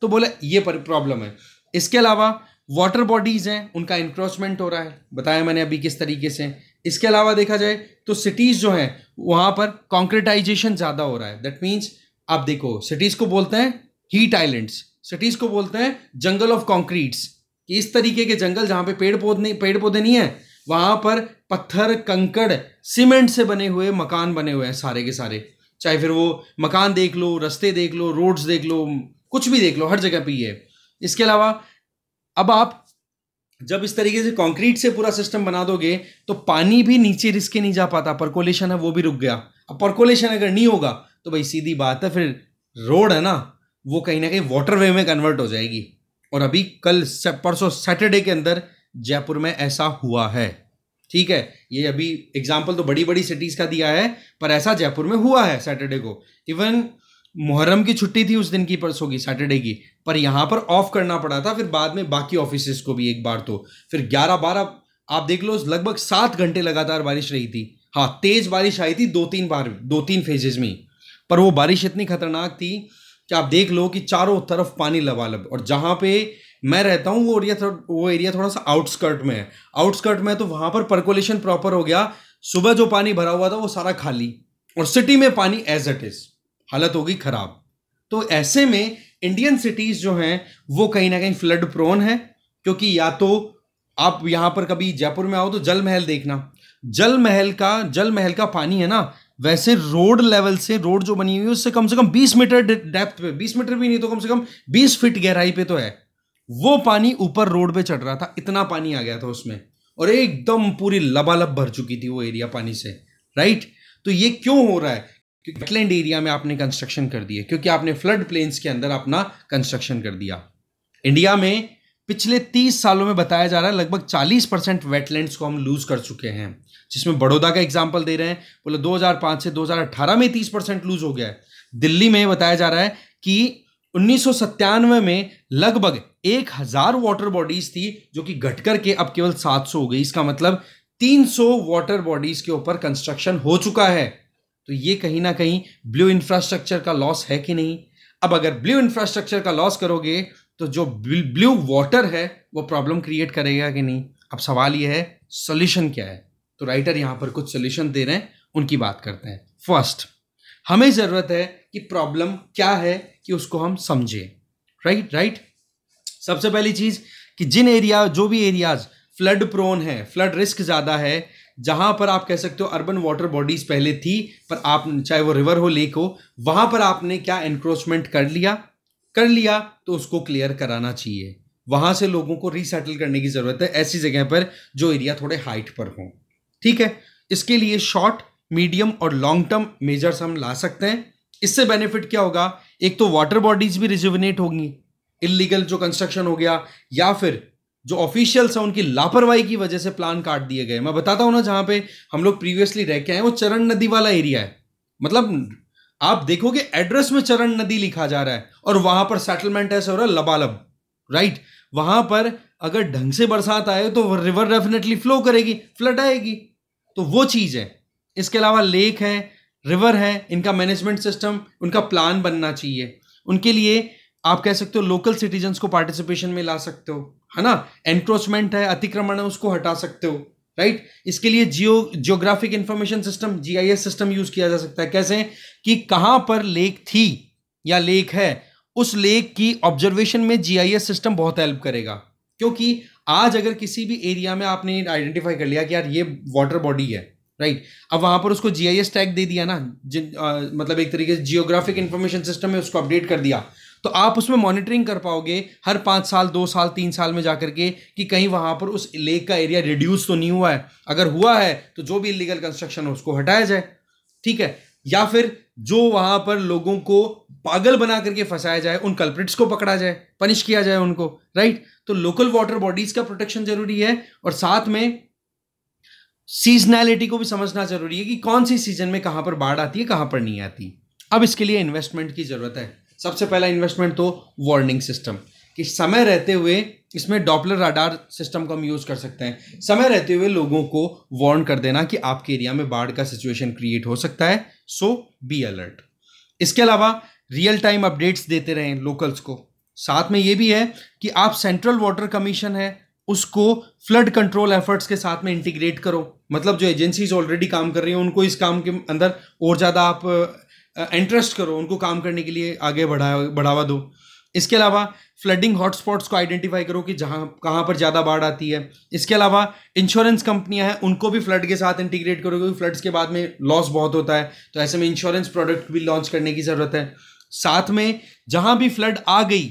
तो बोला ये प्रॉब्लम है इसके अलावा वाटर बॉडीज हैं उनका इंक्रोचमेंट हो रहा है बताया मैंने अभी किस तरीके से इसके अलावा देखा जाए तो सिटीज़ जो हैं वहाँ पर कॉन्क्रिटाइजेशन ज़्यादा हो रहा है दैट मीन्स आप देखो सिटीज़ को बोलते हैं हीट आइलैंड्स सिटीज को बोलते हैं जंगल ऑफ कॉन्क्रीट्स कि इस तरीके के जंगल जहाँ पे पेड़ पौधे नहीं पेड़ पौधे नहीं है वहाँ पर पत्थर कंकड़ सीमेंट से बने हुए मकान बने हुए हैं सारे के सारे चाहे फिर वो मकान देख लो रस्ते देख लो रोड्स देख लो कुछ भी देख लो हर जगह पे ये है इसके अलावा अब आप जब इस तरीके से कंक्रीट से पूरा सिस्टम बना दोगे तो पानी भी नीचे रिसके नहीं जा पाता परकोलेशन है वो भी रुक गया अब परकोलेशन अगर नहीं होगा तो भाई सीधी बात है फिर रोड है ना वो कहीं ना कहीं वाटर वे में कन्वर्ट हो जाएगी और अभी कल परसों सैटरडे के अंदर जयपुर में ऐसा हुआ है ठीक है ये अभी एग्जाम्पल तो बड़ी बड़ी सिटीज़ का दिया है पर ऐसा जयपुर में हुआ है सैटरडे को इवन मुहर्रम की छुट्टी थी उस दिन की परसों की सैटरडे की पर यहाँ पर ऑफ करना पड़ा था फिर बाद में बाकी ऑफिस को भी एक बार तो फिर ग्यारह बारह आप देख लो लगभग सात घंटे लगातार बारिश रही थी हाँ तेज़ बारिश आई थी दो तीन बार दो तीन फेजेज में पर वो बारिश इतनी खतरनाक थी कि आप देख लो कि चारों तरफ पानी लबालब और जहाँ पे मैं रहता हूँ वो एरिया वो एरिया थोड़ा सा आउटस्कर्ट में है आउटस्कर्ट में है तो वहाँ पर परकोलेशन प्रॉपर हो गया सुबह जो पानी भरा हुआ था वो सारा खाली और सिटी में पानी एज इट इज़ हालत होगी ख़राब तो ऐसे में इंडियन सिटीज़ जो हैं वो कहीं ना कहीं फ्लड प्रोन है क्योंकि या तो आप यहाँ पर कभी जयपुर में आओ तो जल महल देखना जल महल का जल महल का पानी है ना वैसे रोड लेवल से रोड जो बनी हुई है उससे कम से कम 20 मीटर डेप्थ पे 20 मीटर भी नहीं तो कम से कम 20 फीट गहराई पे तो है वो पानी ऊपर रोड पे चढ़ रहा था इतना पानी आ गया था उसमें और एकदम पूरी लबालब भर चुकी थी वो एरिया पानी से राइट तो ये क्यों हो रहा है क्योंकि वेटलैंड एरिया में आपने कंस्ट्रक्शन कर दिए क्योंकि आपने फ्लड प्लेन्स के अंदर अपना कंस्ट्रक्शन कर दिया इंडिया में पिछले तीस सालों में बताया जा रहा है लगभग चालीस परसेंट वेटलैंड्स को हम लूज़ कर चुके हैं जिसमें बड़ौदा का एग्जाम्पल दे रहे हैं बोले 2005 से 2018 में तीस परसेंट लूज़ हो गया है दिल्ली में बताया जा रहा है कि उन्नीस में लगभग एक हज़ार वाटर बॉडीज़ थी जो कि घटकर के अब केवल 700 हो गई इसका मतलब 300 वाटर बॉडीज़ के ऊपर कंस्ट्रक्शन हो चुका है तो ये कहीं ना कहीं ब्लू इंफ्रास्ट्रक्चर का लॉस है कि नहीं अब अगर ब्लू इंफ्रास्ट्रक्चर का लॉस करोगे तो जो ब्लू वाटर है वो प्रॉब्लम क्रिएट करेगा कि नहीं अब सवाल ये है सोल्यूशन क्या है तो राइटर यहाँ पर कुछ सोल्यूशन दे रहे हैं उनकी बात करते हैं फर्स्ट हमें ज़रूरत है कि प्रॉब्लम क्या है कि उसको हम समझें राइट राइट सबसे पहली चीज़ कि जिन एरिया जो भी एरियाज फ्लड प्रोन है फ्लड रिस्क ज़्यादा है जहाँ पर आप कह सकते हो अर्बन वाटर बॉडीज़ पहले थी पर आप चाहे वो रिवर हो लेक हो वहाँ पर आपने क्या एनक्रोचमेंट कर लिया कर लिया तो उसको क्लियर कराना चाहिए वहां से लोगों को रिसेटल करने की जरूरत है ऐसी जगह पर जो एरिया थोड़े हाइट पर हों ठीक है इसके लिए शॉर्ट मीडियम और लॉन्ग टर्म मेजर्स हम ला सकते हैं इससे बेनिफिट क्या होगा एक तो वाटर बॉडीज भी रिजुविनेट होंगी इलीगल जो कंस्ट्रक्शन हो गया या फिर जो ऑफिशियल्स हैं उनकी लापरवाही की वजह से प्लान काट दिए गए मैं बताता हूं ना जहाँ पे हम लोग प्रीवियसली रह के आए वो चरण नदी वाला एरिया है मतलब आप देखोगे एड्रेस में चरण नदी लिखा जा रहा है और वहां पर सेटलमेंट ऐसे हो रहा है लबालब राइट वहां पर अगर ढंग से बरसात आए तो रिवर डेफिनेटली फ्लो करेगी फ्लड आएगी तो वो चीज़ है इसके अलावा लेक है रिवर है इनका मैनेजमेंट सिस्टम उनका प्लान बनना चाहिए उनके लिए आप कह सकते हो लोकल सिटीजन्स को पार्टिसिपेशन में ला सकते हो है ना एनक्रोचमेंट है अतिक्रमण है उसको हटा सकते हो राइट right? इसके लिए geo geographic information system GIS system use किया जा सकता है कैसे कि कहां पर लेक थी या लेक है उस लेक की ऑब्जर्वेशन में जीआईएस सिस्टम बहुत हेल्प करेगा क्योंकि आज अगर किसी भी एरिया में आपने आइडेंटिफाई कर लिया कि यार ये वाटर बॉडी है राइट right? अब वहां पर उसको जीआईएस टैग दे दिया ना जिन आ, मतलब एक तरीके से जियोग्राफिक इंफॉर्मेशन सिस्टम में उसको अपडेट कर दिया तो आप उसमें मॉनिटरिंग कर पाओगे हर पाँच साल दो साल तीन साल में जा के कि कहीं वहाँ पर उस लेक का एरिया रिड्यूस तो नहीं हुआ है अगर हुआ है तो जो भी इलीगल कंस्ट्रक्शन है उसको हटाया जाए ठीक है या फिर जो वहाँ पर लोगों को पागल बना करके फंसाया जाए उन कल्प्रिट्स को पकड़ा जाए पनिश किया जाए उनको राइट तो लोकल वाटर बॉडीज का प्रोटेक्शन जरूरी है और साथ में सीजनैलिटी को भी समझना जरूरी है कि कौन सी सीजन में कहाँ पर बाढ़ आती है कहाँ पर नहीं आती अब इसके लिए इन्वेस्टमेंट की जरूरत है सबसे पहला इन्वेस्टमेंट तो वार्निंग सिस्टम कि समय रहते हुए इसमें डॉपलर राडार सिस्टम को हम यूज़ कर सकते हैं समय रहते हुए लोगों को वार्न कर देना कि आपके एरिया में बाढ़ का सिचुएशन क्रिएट हो सकता है सो बी अलर्ट इसके अलावा रियल टाइम अपडेट्स देते रहें लोकल्स को साथ में ये भी है कि आप सेंट्रल वाटर कमीशन है उसको फ्लड कंट्रोल एफर्ट्स के साथ में इंटीग्रेट करो मतलब जो एजेंसीज ऑलरेडी काम कर रही हैं उनको इस काम के अंदर और ज़्यादा आप इंटरेस्ट करो उनको काम करने के लिए आगे बढ़ा बढ़ावा दो इसके अलावा फ्लडिंग हॉटस्पॉट्स को आइडेंटिफाई करो कि जहाँ कहाँ पर ज़्यादा बाढ़ आती है इसके अलावा इंश्योरेंस कंपनियाँ हैं उनको भी फ्लड के साथ इंटीग्रेट करो क्योंकि फ्लड्स के बाद में लॉस बहुत होता है तो ऐसे में इंश्योरेंस प्रोडक्ट भी लॉन्च करने की ज़रूरत है साथ में जहाँ भी फ्लड आ गई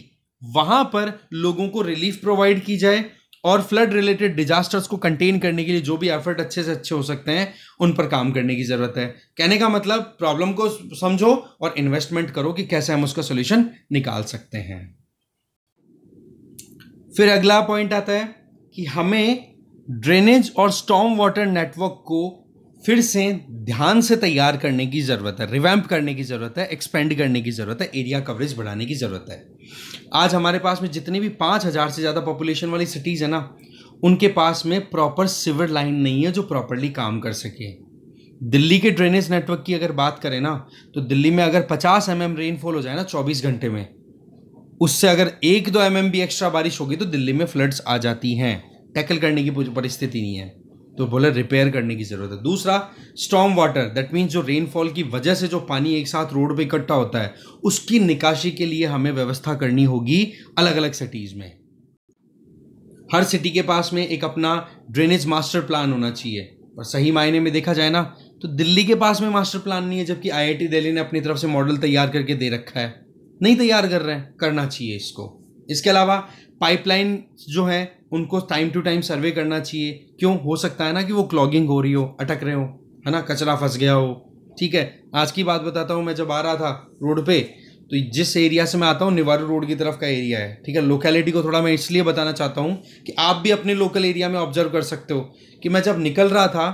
वहाँ पर लोगों को रिलीफ प्रोवाइड की जाए और फ्लड रिलेटेड डिजास्टर्स को कंटेन करने के लिए जो भी एफर्ट अच्छे से अच्छे हो सकते हैं उन पर काम करने की ज़रूरत है कहने का मतलब प्रॉब्लम को समझो और इन्वेस्टमेंट करो कि कैसे हम उसका सोल्यूशन निकाल सकते हैं फिर अगला पॉइंट आता है कि हमें ड्रेनेज और स्टॉम वाटर नेटवर्क को फिर से ध्यान से तैयार करने की ज़रूरत है रिवैम्प करने की ज़रूरत है एक्सपेंड करने की ज़रूरत है एरिया कवरेज बढ़ाने की ज़रूरत है आज हमारे पास में जितनी भी पाँच हज़ार से ज़्यादा पॉपुलेशन वाली सिटीज़ है ना उनके पास में प्रॉपर सिवर लाइन नहीं है जो प्रॉपरली काम कर सके दिल्ली के ड्रेनेज नेटवर्क की अगर बात करें ना तो दिल्ली में अगर पचास एम एम रेनफॉल हो जाए ना चौबीस घंटे में उससे अगर एक दो एम mm एम भी एक्स्ट्रा बारिश होगी तो दिल्ली में फ्लड्स आ जाती हैं टैकल करने की परिस्थिति नहीं है तो बोले रिपेयर करने की ज़रूरत है दूसरा स्टॉम वाटर दैट मीन्स जो रेनफॉल की वजह से जो पानी एक साथ रोड पे इकट्ठा होता है उसकी निकासी के लिए हमें व्यवस्था करनी होगी अलग अलग सिटीज़ में हर सिटी के पास में एक अपना ड्रेनेज मास्टर प्लान होना चाहिए और सही मायने में देखा जाए ना तो दिल्ली के पास में मास्टर प्लान नहीं है जबकि आईआईटी दिल्ली ने अपनी तरफ से मॉडल तैयार करके दे रखा है नहीं तैयार कर रहे हैं करना चाहिए इसको इसके अलावा पाइपलाइन जो है उनको टाइम टू टाइम सर्वे करना चाहिए क्यों हो सकता है ना कि वो क्लॉगिंग हो रही हो अटक रहे हो है ना कचरा फंस गया हो ठीक है आज की बात बताता हूँ मैं जब आ रहा था रोड पे तो जिस एरिया से मैं आता हूँ निवारू रोड की तरफ का एरिया है ठीक है लोकेलिटी को थोड़ा मैं इसलिए बताना चाहता हूँ कि आप भी अपने लोकल एरिया में ऑब्जर्व कर सकते हो कि मैं जब निकल रहा था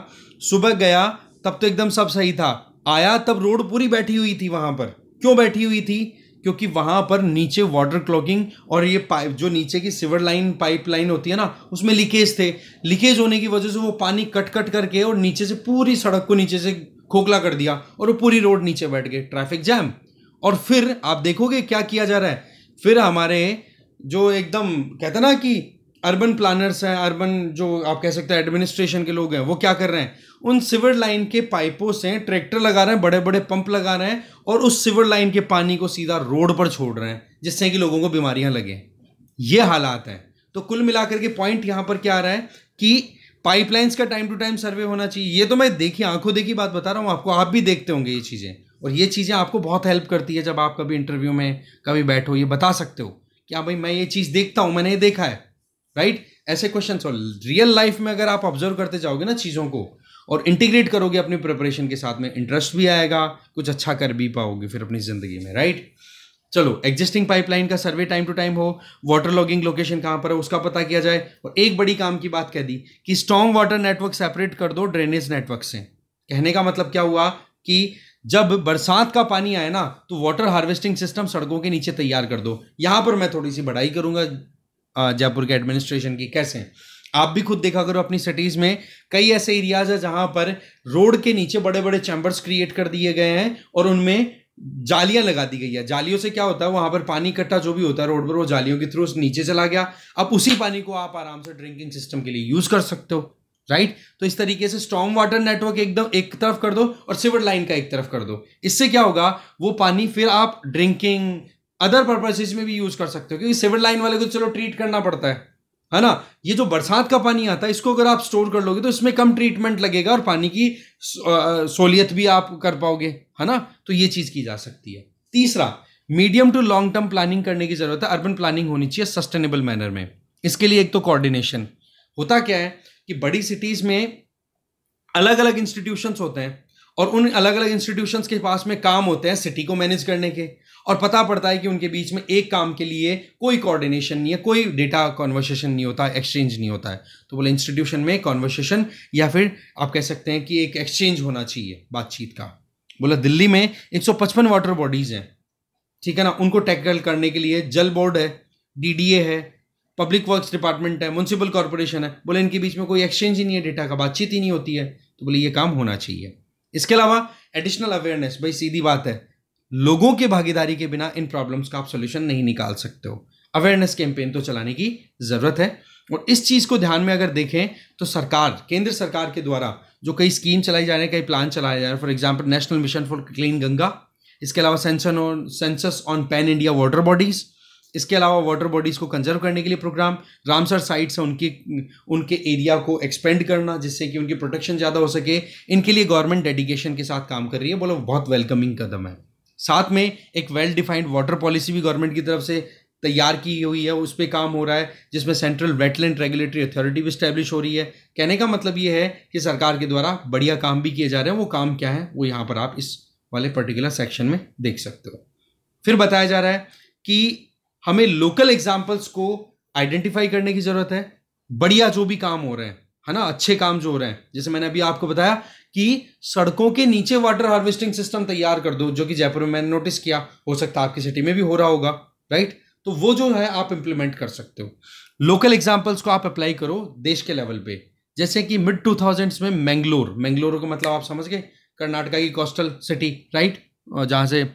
सुबह गया तब तो एकदम सब सही था आया तब रोड पूरी बैठी हुई थी वहाँ पर क्यों बैठी हुई थी क्योंकि वहाँ पर नीचे वाटर क्लॉगिंग और ये पाइप जो नीचे की सिवर लाइन पाइप लाइन होती है ना उसमें लीकेज थे लीकेज होने की वजह से वो पानी कट कट करके और नीचे से पूरी सड़क को नीचे से खोखला कर दिया और वो पूरी रोड नीचे बैठ गई ट्रैफिक जैम और फिर आप देखोगे क्या किया जा रहा है फिर हमारे जो एकदम कहते ना कि अर्बन प्लानर्स हैं अर्बन जो आप कह सकते हैं एडमिनिस्ट्रेशन के लोग हैं वो क्या कर रहे हैं उन सिवर लाइन के पाइपों से ट्रैक्टर लगा रहे हैं बड़े बड़े पंप लगा रहे हैं और उस सिवर लाइन के पानी को सीधा रोड पर छोड़ रहे हैं जिससे कि लोगों को बीमारियां लगे ये हालात हैं तो कुल मिलाकर के पॉइंट यहाँ पर क्या आ रहा है कि पाइपलाइंस का टाइम टू टाइम सर्वे होना चाहिए ये तो मैं देखी आंखों देखी बात बता रहा हूँ आपको आप भी देखते होंगे ये चीज़ें और ये चीज़ें आपको बहुत हेल्प करती है जब आप कभी इंटरव्यू में कभी बैठो ये बता सकते हो कि हाँ भाई मैं ये चीज़ देखता हूँ मैंने ये देखा है राइट ऐसे क्वेश्चन और रियल लाइफ में अगर आप ऑब्जर्व करते जाओगे ना चीज़ों को और इंटीग्रेट करोगे अपनी प्रिपरेशन के साथ में इंटरेस्ट भी आएगा कुछ अच्छा कर भी पाओगे फिर अपनी ज़िंदगी में राइट चलो एग्जिस्टिंग पाइपलाइन का सर्वे टाइम टू टाइम हो वाटर लॉगिंग लोकेशन कहाँ पर है उसका पता किया जाए और एक बड़ी काम की बात कह दी कि स्ट्रॉन्ग वाटर नेटवर्क सेपरेट कर दो ड्रेनेज नेटवर्क से कहने का मतलब क्या हुआ कि जब बरसात का पानी आए ना तो वाटर हार्वेस्टिंग सिस्टम सड़कों के नीचे तैयार कर दो यहाँ पर मैं थोड़ी सी बढ़ाई करूँगा जयपुर के एडमिनिस्ट्रेशन की कैसे आप भी खुद देखा करो अपनी सिटीज में कई ऐसे एरियाज है जहां पर रोड के नीचे बड़े बड़े चैम्बर्स क्रिएट कर दिए गए हैं और उनमें जालियां लगा दी गई है जालियों से क्या होता है वहां पर पानी इकट्ठा जो भी होता है रोड पर वो जालियों के थ्रू नीचे चला गया अब उसी पानी को आप आराम से ड्रिंकिंग सिस्टम के लिए यूज कर सकते हो राइट तो इस तरीके से स्ट्रॉन्ग वाटर नेटवर्क एकदम एक तरफ कर दो और सिवर लाइन का एक तरफ कर दो इससे क्या होगा वो पानी फिर आप ड्रिंकिंग अदर पर्पसेज में भी यूज कर सकते हो क्योंकि सिविल लाइन वाले को तो चलो ट्रीट करना पड़ता है है ना ये जो बरसात का पानी आता है इसको अगर आप स्टोर कर लोगे तो इसमें कम ट्रीटमेंट लगेगा और पानी की सहूलियत भी आप कर पाओगे है ना तो ये चीज की जा सकती है तीसरा medium to long term planning करने की जरूरत है अर्बन प्लानिंग होनी चाहिए सस्टेनेबल मैनर में इसके लिए एक तो कोऑर्डिनेशन होता क्या है कि बड़ी सिटीज में अलग अलग इंस्टीट्यूशंस होते हैं और उन अलग अलग इंस्टीट्यूशंस के पास में काम होते हैं सिटी को मैनेज करने के और पता पड़ता है कि उनके बीच में एक काम के लिए कोई कोऑर्डिनेशन नहीं है कोई डेटा कॉन्वर्सेशन नहीं होता एक्सचेंज नहीं होता है तो बोले इंस्टीट्यूशन में कॉन्वर्सेशन या फिर आप कह सकते हैं कि एक एक्सचेंज होना चाहिए बातचीत का बोला दिल्ली में 155 वाटर बॉडीज़ हैं ठीक है ना उनको टैकल करने के लिए जल बोर्ड है डी है पब्लिक वर्क्स डिपार्टमेंट है म्यूनसिपल कॉरपोरेशन है बोले इनके बीच में कोई एक्सचेंज ही नहीं है डेटा का बातचीत ही नहीं होती है तो बोले ये काम होना चाहिए इसके अलावा एडिशनल अवेयरनेस भाई सीधी बात है लोगों के भागीदारी के बिना इन प्रॉब्लम्स का आप सोल्यूशन नहीं निकाल सकते हो अवेयरनेस कैंपेन तो चलाने की ज़रूरत है और इस चीज़ को ध्यान में अगर देखें तो सरकार केंद्र सरकार के द्वारा जो कई स्कीम चलाई जा रही है कई प्लान चलाए जा रहे हैं for example national mission for clean Ganga इसके अलावा census on census on pan India water bodies इसके अलावा वाटर बॉडीज़ को कंजर्व करने के लिए प्रोग्राम रामसर साइट्स से उनकी उनके एरिया को एक्सपेंड करना जिससे कि उनकी प्रोटेक्शन ज़्यादा हो सके इनके लिए गवर्नमेंट डेडिकेशन के साथ काम कर रही है बोलो बहुत वेलकमिंग कदम है साथ में एक वेल डिफाइंड वाटर पॉलिसी भी गवर्नमेंट की तरफ से तैयार की हुई है उस पर काम हो रहा है जिसमें सेंट्रल वेटलैंड रेगुलेटरी अथॉरिटी भी स्टैब्लिश हो रही है कहने का मतलब ये है कि सरकार के द्वारा बढ़िया काम भी किए जा रहे हैं वो काम क्या है वो यहाँ पर आप इस वाले पर्टिकुलर सेक्शन में देख सकते हो फिर बताया जा रहा है कि हमें लोकल एग्जाम्पल्स को आइडेंटिफाई करने की ज़रूरत है बढ़िया जो भी काम हो रहे हैं है ना अच्छे काम जो हो रहे हैं जैसे मैंने अभी आपको बताया कि सड़कों के नीचे वाटर हार्वेस्टिंग सिस्टम तैयार कर दो जो कि जयपुर में मैंने नोटिस किया हो सकता है आपकी सिटी में भी हो रहा होगा राइट तो वो जो है आप इंप्लीमेंट कर सकते हो लोकल एग्जाम्पल्स को आप अप्लाई करो देश के लेवल पे जैसे कि मिड टू में मैंगलोर मैंगलोर का मतलब आप समझ गए कर्नाटका की कोस्टल सिटी राइट जहाँ से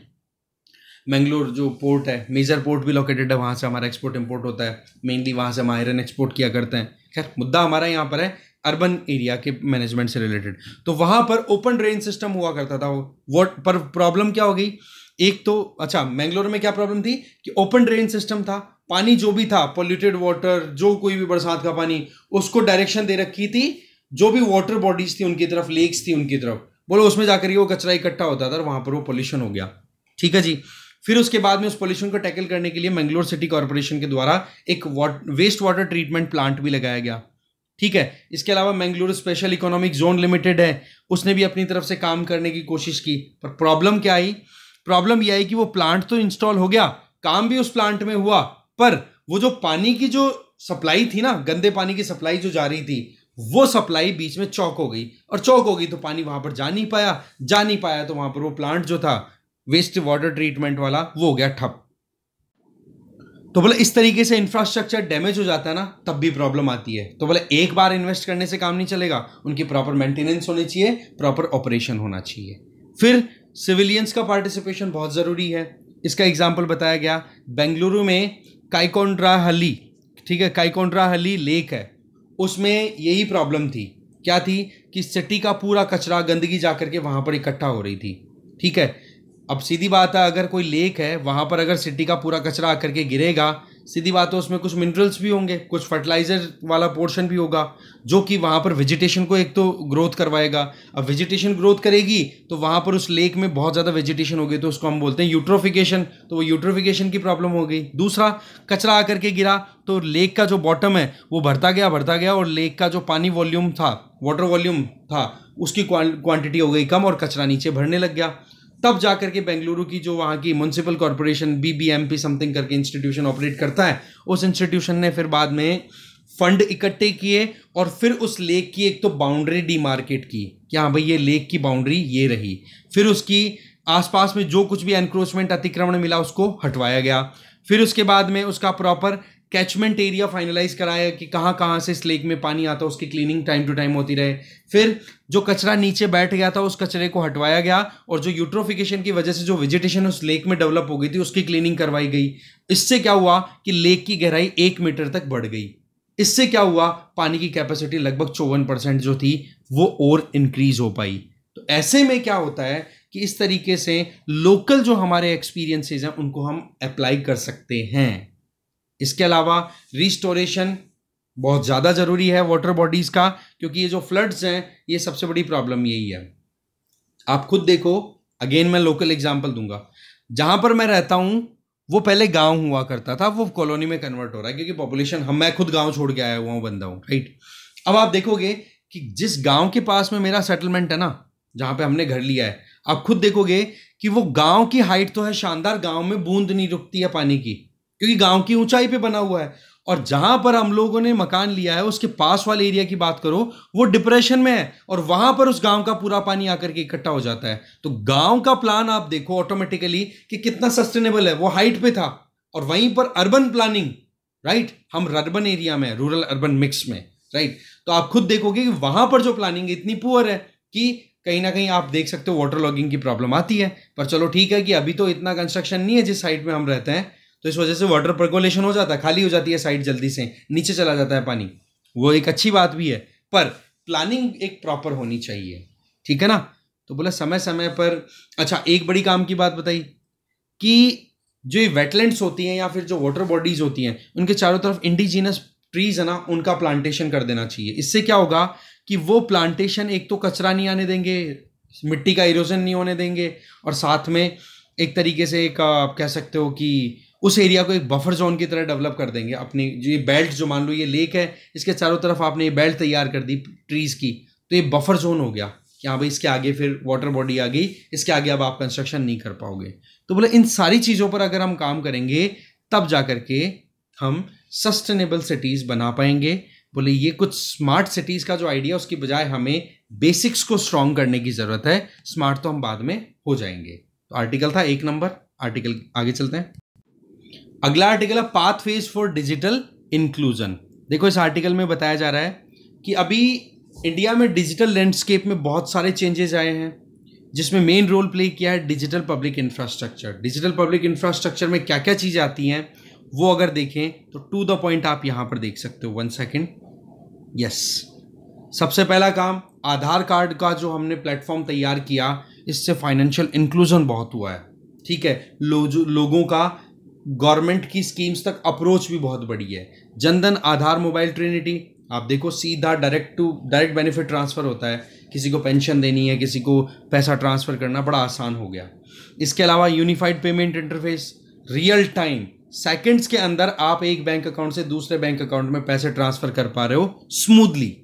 मैंगलोर जो पोर्ट है मेजर पोर्ट भी लोकेटेड है वहाँ से हमारा एक्सपोर्ट इम्पोर्ट होता है मेनली वहाँ से हम आयरन एक्सपोर्ट किया करते हैं खैर मुद्दा हमारा यहाँ पर है अर्बन एरिया के मैनेजमेंट से रिलेटेड तो वहाँ पर ओपन ड्रेन सिस्टम हुआ करता था वॉट पर प्रॉब्लम क्या हो गई एक तो अच्छा मैंगलोर में क्या प्रॉब्लम थी कि ओपन ड्रेन सिस्टम था पानी जो भी था पोल्यूटेड वाटर जो कोई भी बरसात का पानी उसको डायरेक्शन दे रखी थी जो भी वाटर बॉडीज थी उनकी तरफ लेक्स थी उनकी तरफ बोलो उसमें जाकर ये वो कचरा इकट्ठा होता था वहां पर वो पोल्यूशन हो गया ठीक है जी फिर उसके बाद में उस पोल्यूशन को टैकल करने के लिए मैंगलोर सिटी कॉरपोरेशन के द्वारा एक वेस्ट वाटर ट्रीटमेंट प्लांट भी लगाया गया ठीक है इसके अलावा Mangalore special economic zone limited है उसने भी अपनी तरफ से काम करने की कोशिश की पर प्रॉब्लम क्या आई प्रॉब्लम यह आई कि वो प्लांट तो इंस्टॉल हो गया काम भी उस प्लांट में हुआ पर वो जो पानी की जो सप्लाई थी ना गंदे पानी की सप्लाई जो जा रही थी वो सप्लाई बीच में चौक हो गई और चौक हो गई तो पानी वहां पर जा नहीं पाया जा नहीं पाया तो वहां पर वो प्लांट जो था वेस्ट वाटर ट्रीटमेंट वाला वो हो गया ठप तो बोले इस तरीके से इंफ्रास्ट्रक्चर डैमेज हो जाता है ना तब भी प्रॉब्लम आती है तो बोले एक बार इन्वेस्ट करने से काम नहीं चलेगा उनकी प्रॉपर मेंटेनेंस होनी चाहिए प्रॉपर ऑपरेशन होना चाहिए फिर सिविलियंस का पार्टिसिपेशन बहुत ज़रूरी है इसका एग्जाम्पल बताया गया बेंगलुरु में काइकोंड्रा हली ठीक है काइकोंड्रा हली लेक है उसमें यही प्रॉब्लम थी क्या थी कि सिटी का पूरा कचरा गंदगी जा करके वहाँ पर इकट्ठा हो रही थी ठीक है अब सीधी बात है अगर कोई लेक है वहाँ पर अगर सिटी का पूरा कचरा आकर के गिरेगा सीधी बात है उसमें कुछ मिनरल्स भी होंगे कुछ फर्टिलाइज़र वाला पोर्शन भी होगा जो कि वहाँ पर वेजिटेशन को एक तो ग्रोथ करवाएगा अब वेजिटेशन ग्रोथ करेगी तो वहाँ पर उस लेक में बहुत ज़्यादा वेजिटेशन होगी तो उसको हम बोलते हैं यूट्रोफिकेशन तो वो यूट्रोफिकेशन की प्रॉब्लम हो गई दूसरा कचरा आकर के गिरा तो लेक का जो बॉटम है वो भरता गया भरता गया और लेक का जो पानी वॉल्यूम था वाटर वॉल्यूम था उसकी क्वांटिटी हो गई कम और कचरा नीचे भरने लग गया तब जा करके बेंगलुरु की जो वहाँ की municipal corporation B B M P something करके इंस्टीट्यूशन ऑपरेट करता है उस इंस्टीट्यूशन ने फिर बाद में फंड इकट्ठे किए और फिर उस लेक की एक तो बाउंड्री मार्केट की कि हाँ भाई ये लेक की बाउंड्री ये रही फिर उसकी आसपास में जो कुछ भी एनक्रोचमेंट अतिक्रमण मिला उसको हटवाया गया फिर उसके बाद में उसका प्रॉपर कैचमेंट एरिया फाइनलाइज कराया कि कहाँ कहाँ से इस लेक में पानी आता उसकी क्लीनिंग टाइम टू टाइम होती रहे फिर जो कचरा नीचे बैठ गया था उस कचरे को हटवाया गया और जो यूट्रोफिकेशन की वजह से जो वेजिटेशन उस लेक में डेवलप हो गई थी उसकी क्लीनिंग करवाई गई इससे क्या हुआ कि लेक की गहराई एक मीटर तक बढ़ गई इससे क्या हुआ पानी की कैपेसिटी लगभग चौवन परसेंट जो थी वो और इंक्रीज हो पाई तो ऐसे में क्या होता है कि इस तरीके से लोकल जो हमारे एक्सपीरियंसेस हैं उनको हम अप्लाई कर सकते हैं इसके अलावा रिस्टोरेशन बहुत ज़्यादा ज़रूरी है वाटर बॉडीज़ का क्योंकि ये जो फ्लड्स हैं ये सबसे बड़ी प्रॉब्लम यही है आप खुद देखो अगेन मैं लोकल एग्जाम्पल दूंगा जहाँ पर मैं रहता हूँ वो पहले गांव हुआ करता था वो कॉलोनी में कन्वर्ट हो रहा है क्योंकि पॉपुलेशन हम मैं खुद गांव छोड़ के आया हुआ हूँ बंदा हूँ राइट अब आप देखोगे कि जिस गांव के पास में मेरा सेटलमेंट है ना जहाँ पे हमने घर लिया है आप खुद देखोगे कि वो गांव की हाइट तो है शानदार गांव में बूंद नहीं रुकती है पानी की क्योंकि गांव की ऊंचाई पे बना हुआ है और जहां पर हम लोगों ने मकान लिया है उसके पास वाले एरिया की बात करो वो डिप्रेशन में है और वहां पर उस गांव का पूरा पानी आकर के इकट्ठा हो जाता है तो गांव का प्लान आप देखो ऑटोमेटिकली कि कितना सस्टेनेबल है वो हाइट पे था और वहीं पर अर्बन प्लानिंग राइट हम अर्बन एरिया में रूरल अर्बन मिक्स में राइट तो आप खुद देखोगे कि वहां पर जो प्लानिंग इतनी पुअर है कि कहीं ना कहीं आप देख सकते हो वाटर लॉगिंग की प्रॉब्लम आती है पर चलो ठीक है कि अभी तो इतना कंस्ट्रक्शन नहीं है जिस साइड में हम रहते हैं तो इस वजह से वाटर परकोलेशन हो जाता है खाली हो जाती है साइड जल्दी से नीचे चला जाता है पानी वो एक अच्छी बात भी है पर प्लानिंग एक प्रॉपर होनी चाहिए ठीक है ना तो बोला समय समय पर अच्छा एक बड़ी काम की बात बताई कि जो ये वेटलैंड्स होती हैं या फिर जो वाटर बॉडीज होती हैं उनके चारों तरफ इंडिजीनस ट्रीज है ना उनका प्लांटेशन कर देना चाहिए इससे क्या होगा कि वो प्लांटेशन एक तो कचरा नहीं आने देंगे मिट्टी का इरोजन नहीं होने देंगे और साथ में एक तरीके से एक आप कह सकते हो कि उस एरिया को एक बफर जोन की तरह डेवलप कर देंगे अपनी जो ये बेल्ट जो मान लो ये लेक है इसके चारों तरफ आपने ये बेल्ट तैयार कर दी ट्रीज़ की तो ये बफर जोन हो गया कि हाँ भाई इसके आगे फिर वाटर बॉडी आ गई इसके आगे अब आप कंस्ट्रक्शन नहीं कर पाओगे तो बोले इन सारी चीज़ों पर अगर हम काम करेंगे तब जा कर के हम सस्टेनेबल सिटीज़ बना पाएंगे बोले ये कुछ स्मार्ट सिटीज़ का जो आइडिया उसकी बजाय हमें बेसिक्स को स्ट्रॉन्ग करने की ज़रूरत है स्मार्ट तो हम बाद में हो जाएंगे तो आर्टिकल था एक नंबर आर्टिकल आगे चलते हैं अगला आर्टिकल है path phase for digital inclusion देखो इस आर्टिकल में बताया जा रहा है कि अभी इंडिया में डिजिटल लैंडस्केप में बहुत सारे चेंजेस आए हैं जिसमें मेन रोल प्ले किया है digital public infrastructure digital public infrastructure में क्या क्या चीज़ें आती हैं वो अगर देखें तो टू द पॉइंट आप यहाँ पर देख सकते हो वन सेकेंड यस सबसे पहला काम आधार कार्ड का जो हमने प्लेटफॉर्म तैयार किया इससे फाइनेंशियल इंक्लूजन बहुत हुआ है ठीक है लो, लोगों का गवर्नमेंट की स्कीम्स तक अप्रोच भी बहुत बड़ी है जनधन आधार मोबाइल ट्रिनिटी आप देखो सीधा direct to direct benefit transfer होता है किसी को पेंशन देनी है किसी को पैसा ट्रांसफ़र करना बड़ा आसान हो गया इसके अलावा unified payment interface real time seconds के अंदर आप एक बैंक अकाउंट से दूसरे बैंक अकाउंट में पैसे ट्रांसफ़र कर पा रहे हो स्मूदली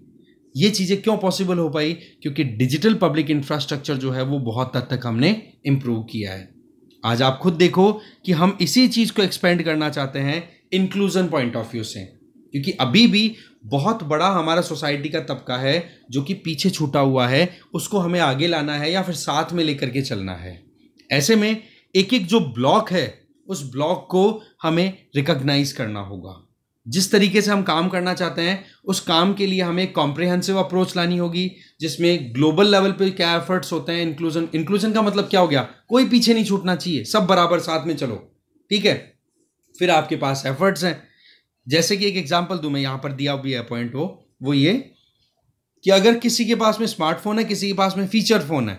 ये चीज़ें क्यों पॉसिबल हो पाई क्योंकि डिजिटल पब्लिक इंफ्रास्ट्रक्चर जो है वो बहुत हद तक हमने इम्प्रूव किया है आज आप खुद देखो कि हम इसी चीज़ को एक्सपेंड करना चाहते हैं इंक्लूजन पॉइंट ऑफ व्यू से क्योंकि अभी भी बहुत बड़ा हमारा सोसाइटी का तबका है जो कि पीछे छूटा हुआ है उसको हमें आगे लाना है या फिर साथ में लेकर के चलना है ऐसे में एक एक जो ब्लॉक है उस ब्लॉक को हमें रिकग्नाइज करना होगा जिस तरीके से हम काम करना चाहते हैं उस काम के लिए हमें कॉम्प्रिहेंसिव अप्रोच लानी होगी जिसमें ग्लोबल लेवल पे क्या एफर्ट्स होते हैं इंक्लूजन इंक्लूजन का मतलब क्या हो गया कोई पीछे नहीं छूटना चाहिए सब बराबर साथ में चलो ठीक है फिर आपके पास एफर्ट्स हैं जैसे कि एक एग्जाम्पल दू मैं यहाँ पर दिया भी है पॉइंट वो वो ये कि अगर किसी के पास में स्मार्टफोन है किसी के पास में फीचर फ़ोन है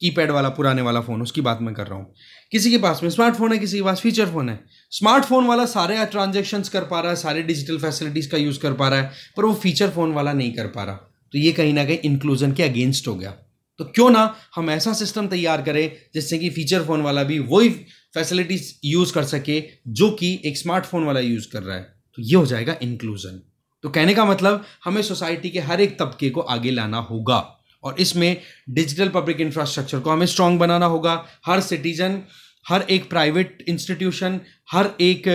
कीपैड वाला पुराने वाला फ़ोन उसकी बात मैं कर रहा हूँ किसी के पास में स्मार्टफोन है किसी के पास फीचर फ़ोन है स्मार्टफोन वाला सारे ट्रांजेक्शन्स कर पा रहा है सारे डिजिटल फैसिलिटीज़ का यूज़ कर पा रहा है पर वो फीचर फ़ोन वाला नहीं कर पा रहा तो ये कहीं ना कहीं इंक्लूजन के अगेंस्ट हो गया तो क्यों ना हम ऐसा सिस्टम तैयार करें जिससे कि फीचर फ़ोन वाला भी वही फैसिलिटीज यूज़ कर सके जो कि एक स्मार्टफोन वाला यूज़ कर रहा है तो ये हो जाएगा इंक्लूजन तो कहने का मतलब हमें सोसाइटी के हर एक तबके को आगे लाना होगा और इसमें डिजिटल पब्लिक इंफ्रास्ट्रक्चर को हमें स्ट्रांग बनाना होगा हर सिटीजन हर एक प्राइवेट इंस्टीट्यूशन हर एक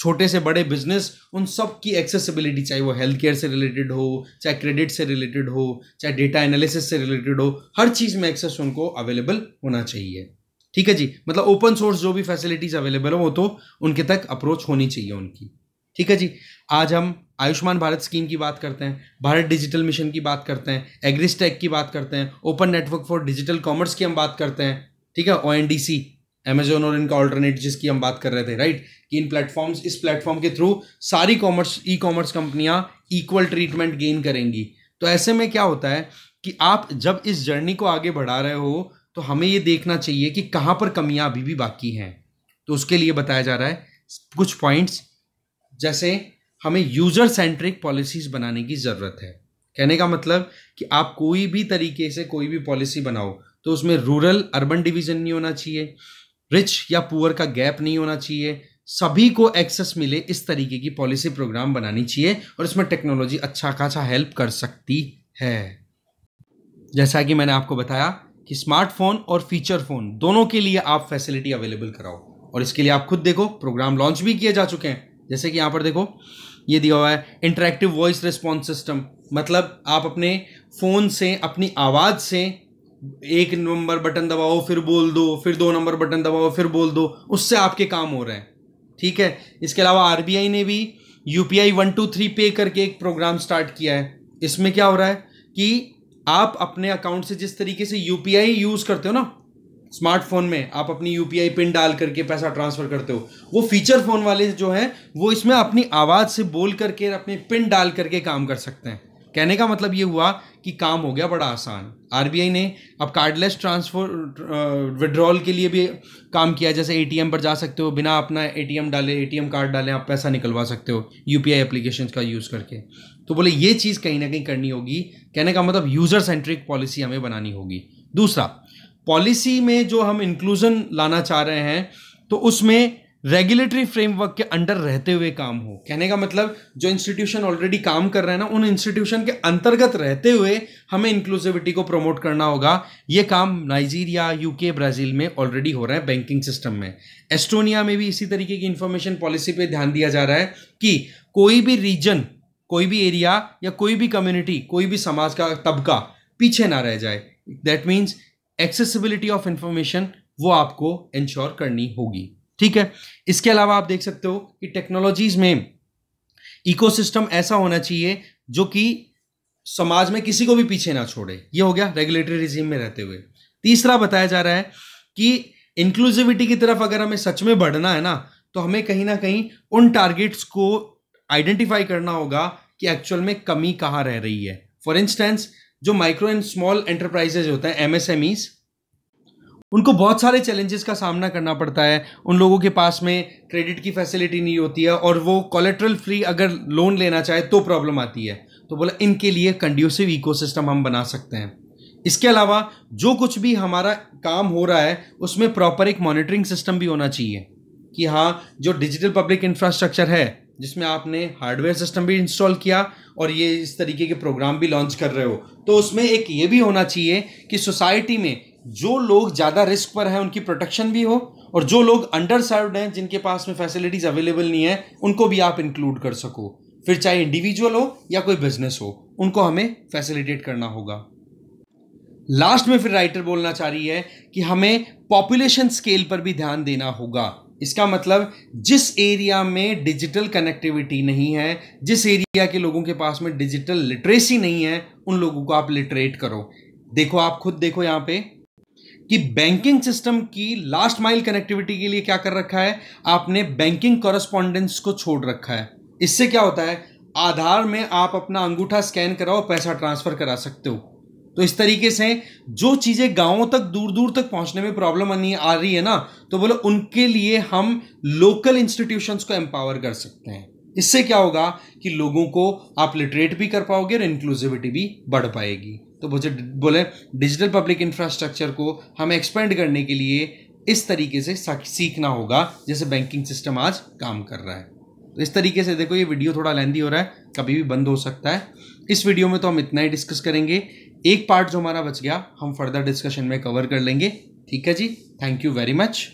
छोटे से बड़े बिजनेस उन सब की एक्सेसिबिलिटी चाहे वो हेल्थ केयर से रिलेटेड हो चाहे क्रेडिट से रिलेटेड हो चाहे डेटा एनालिसिस से रिलेटेड हो हर चीज़ में एक्सेस उनको अवेलेबल होना चाहिए ठीक है जी मतलब ओपन सोर्स जो भी फैसिलिटीज़ अवेलेबल हो वो तो उनके तक अप्रोच होनी चाहिए उनकी ठीक है जी आज हम आयुष्मान भारत स्कीम की बात करते हैं भारत डिजिटल मिशन की बात करते हैं एग्रिस्टेक की बात करते हैं open network for digital commerce की हम बात करते हैं ठीक है ओ अमेजोन और इनका ऑल्टरनेट जिसकी हम बात कर रहे थे राइट कि इन प्लेटफॉर्म्स इस प्लेटफॉर्म के थ्रू सारी कॉमर्स ई कॉमर्स कंपनियां इक्वल ट्रीटमेंट गेन करेंगी तो ऐसे में क्या होता है कि आप जब इस जर्नी को आगे बढ़ा रहे हो तो हमें ये देखना चाहिए कि कहाँ पर कमियाँ अभी भी बाकी हैं तो उसके लिए बताया जा रहा है कुछ पॉइंट्स जैसे हमें यूज़र सेंट्रिक पॉलिसीज़ बनाने की ज़रूरत है कहने का मतलब कि आप कोई भी तरीके से कोई भी पॉलिसी बनाओ तो उसमें रूरल अर्बन डिवीज़न नहीं होना चाहिए रिच या पुअर का गैप नहीं होना चाहिए सभी को एक्सेस मिले इस तरीके की पॉलिसी प्रोग्राम बनानी चाहिए और इसमें टेक्नोलॉजी अच्छा खासा हेल्प कर सकती है जैसा कि मैंने आपको बताया कि स्मार्टफोन और फीचर फोन दोनों के लिए आप फैसिलिटी अवेलेबल कराओ और इसके लिए आप खुद देखो प्रोग्राम लॉन्च भी किए जा चुके हैं जैसे कि यहाँ पर देखो ये दिया हुआ है इंटरेक्टिव वॉइस रिस्पॉन्स सिस्टम मतलब आप अपने फ़ोन से अपनी आवाज़ से एक नंबर बटन दबाओ फिर बोल दो फिर दो नंबर बटन दबाओ फिर बोल दो उससे आपके काम हो रहे हैं ठीक है इसके अलावा आर ने भी U P I one two three pay करके एक प्रोग्राम स्टार्ट किया है इसमें क्या हो रहा है कि आप अपने अकाउंट से जिस तरीके से यू पी आई यूज़ करते हो ना स्मार्टफोन में आप अपनी यू पी आई पिन डाल करके पैसा ट्रांसफ़र करते हो वो फीचर फ़ोन वाले जो हैं वो इसमें अपनी आवाज़ से बोल करके अपने पिन डाल करके काम कर सकते हैं कहने का मतलब ये हुआ कि काम हो गया बड़ा आसान आर ने अब कार्डलेस ट्रांसफर विड्रॉल के लिए भी काम किया जैसे ए पर जा सकते हो बिना अपना ए डाले ए कार्ड डालें आप पैसा निकलवा सकते हो यू पी एप्लीकेशन का यूज़ करके तो बोले ये चीज़ कहीं ना कहीं करनी होगी कहने का मतलब यूज़र सेंट्रिक पॉलिसी हमें बनानी होगी दूसरा पॉलिसी में जो हम इंक्लूज़न लाना चाह रहे हैं तो उसमें रेगुलेटरी फ्रेमवर्क के अंडर रहते हुए काम हो कहने का मतलब जो इंस्टीट्यूशन ऑलरेडी काम कर रहे हैं ना उन इंस्टीट्यूशन के अंतर्गत रहते हुए हमें इंक्लूसिविटी को प्रमोट करना होगा ये काम नाइजीरिया यूके ब्राज़ील में ऑलरेडी हो रहा है बैंकिंग सिस्टम में एस्टोनिया में भी इसी तरीके की इंफॉर्मेशन पॉलिसी पर ध्यान दिया जा रहा है कि कोई भी रीजन कोई भी एरिया या कोई भी कम्युनिटी कोई भी समाज का तबका पीछे ना रह जाए that means accessibility of information वो आपको इंश्योर करनी होगी ठीक है इसके अलावा आप देख सकते हो कि टेक्नोलॉजीज में इकोसिस्टम ऐसा होना चाहिए जो कि समाज में किसी को भी पीछे ना छोड़े ये हो गया रेगुलेटरी रिजीम में रहते हुए तीसरा बताया जा रहा है कि इंक्लूसिविटी की तरफ अगर हमें सच में बढ़ना है ना तो हमें कहीं ना कहीं उन टारगेट्स को आइडेंटिफाई करना होगा कि एक्चुअल में कमी कहाँ रह रही है फॉर इंस्टेंस जो माइक्रो एंड स्मॉल एंटरप्राइजेज होते हैं एम उनको बहुत सारे चैलेंजेस का सामना करना पड़ता है उन लोगों के पास में क्रेडिट की फैसिलिटी नहीं होती है और वो कोलेट्रल फ्री अगर लोन लेना चाहे तो प्रॉब्लम आती है तो बोला इनके लिए कंड्यूसिव इकोसिस्टम हम बना सकते हैं इसके अलावा जो कुछ भी हमारा काम हो रहा है उसमें प्रॉपर एक मॉनिटरिंग सिस्टम भी होना चाहिए कि हाँ जो डिजिटल पब्लिक इंफ्रास्ट्रक्चर है जिसमें आपने हार्डवेयर सिस्टम भी इंस्टॉल किया और ये इस तरीके के प्रोग्राम भी लॉन्च कर रहे हो तो उसमें एक ये भी होना चाहिए कि सोसाइटी में जो लोग ज़्यादा रिस्क पर हैं उनकी प्रोटेक्शन भी हो और जो लोग अंडर सर्व्ड हैं जिनके पास में फैसिलिटीज़ अवेलेबल नहीं है उनको भी आप इंक्लूड कर सको फिर चाहे इंडिविजुअल हो या कोई बिजनेस हो उनको हमें फैसिलिटेट करना होगा लास्ट में फिर राइटर बोलना चाह रही है कि हमें पॉपुलेशन स्केल पर भी ध्यान देना होगा इसका मतलब जिस एरिया में डिजिटल कनेक्टिविटी नहीं है जिस एरिया के लोगों के पास में डिजिटल लिटरेसी नहीं है उन लोगों को आप लिटरेट करो देखो आप खुद देखो यहाँ पे कि बैंकिंग सिस्टम की लास्ट माइल कनेक्टिविटी के लिए क्या कर रखा है आपने बैंकिंग कॉरेस्पॉन्डेंस को छोड़ रखा है इससे क्या होता है आधार में आप अपना अंगूठा स्कैन कराओ पैसा ट्रांसफर करा सकते हो तो इस तरीके से जो चीज़ें गांवों तक दूर दूर तक पहुंचने में प्रॉब्लम आ रही है ना तो बोलो उनके लिए हम लोकल इंस्टीट्यूशंस को एम्पावर कर सकते हैं इससे क्या होगा कि लोगों को आप लिटरेट भी कर पाओगे और इंक्लूसिविटी भी बढ़ पाएगी तो मुझे बोले डिजिटल पब्लिक इंफ्रास्ट्रक्चर को हमें एक्सपेंड करने के लिए इस तरीके से सीखना होगा जैसे बैंकिंग सिस्टम आज काम कर रहा है तो इस तरीके से देखो ये वीडियो थोड़ा लेंदी हो रहा है कभी भी बंद हो सकता है इस वीडियो में तो हम इतना ही डिस्कस करेंगे एक पार्ट जो हमारा बच गया हम फर्दर डिस्कशन में कवर कर लेंगे ठीक है जी थैंक यू वेरी मच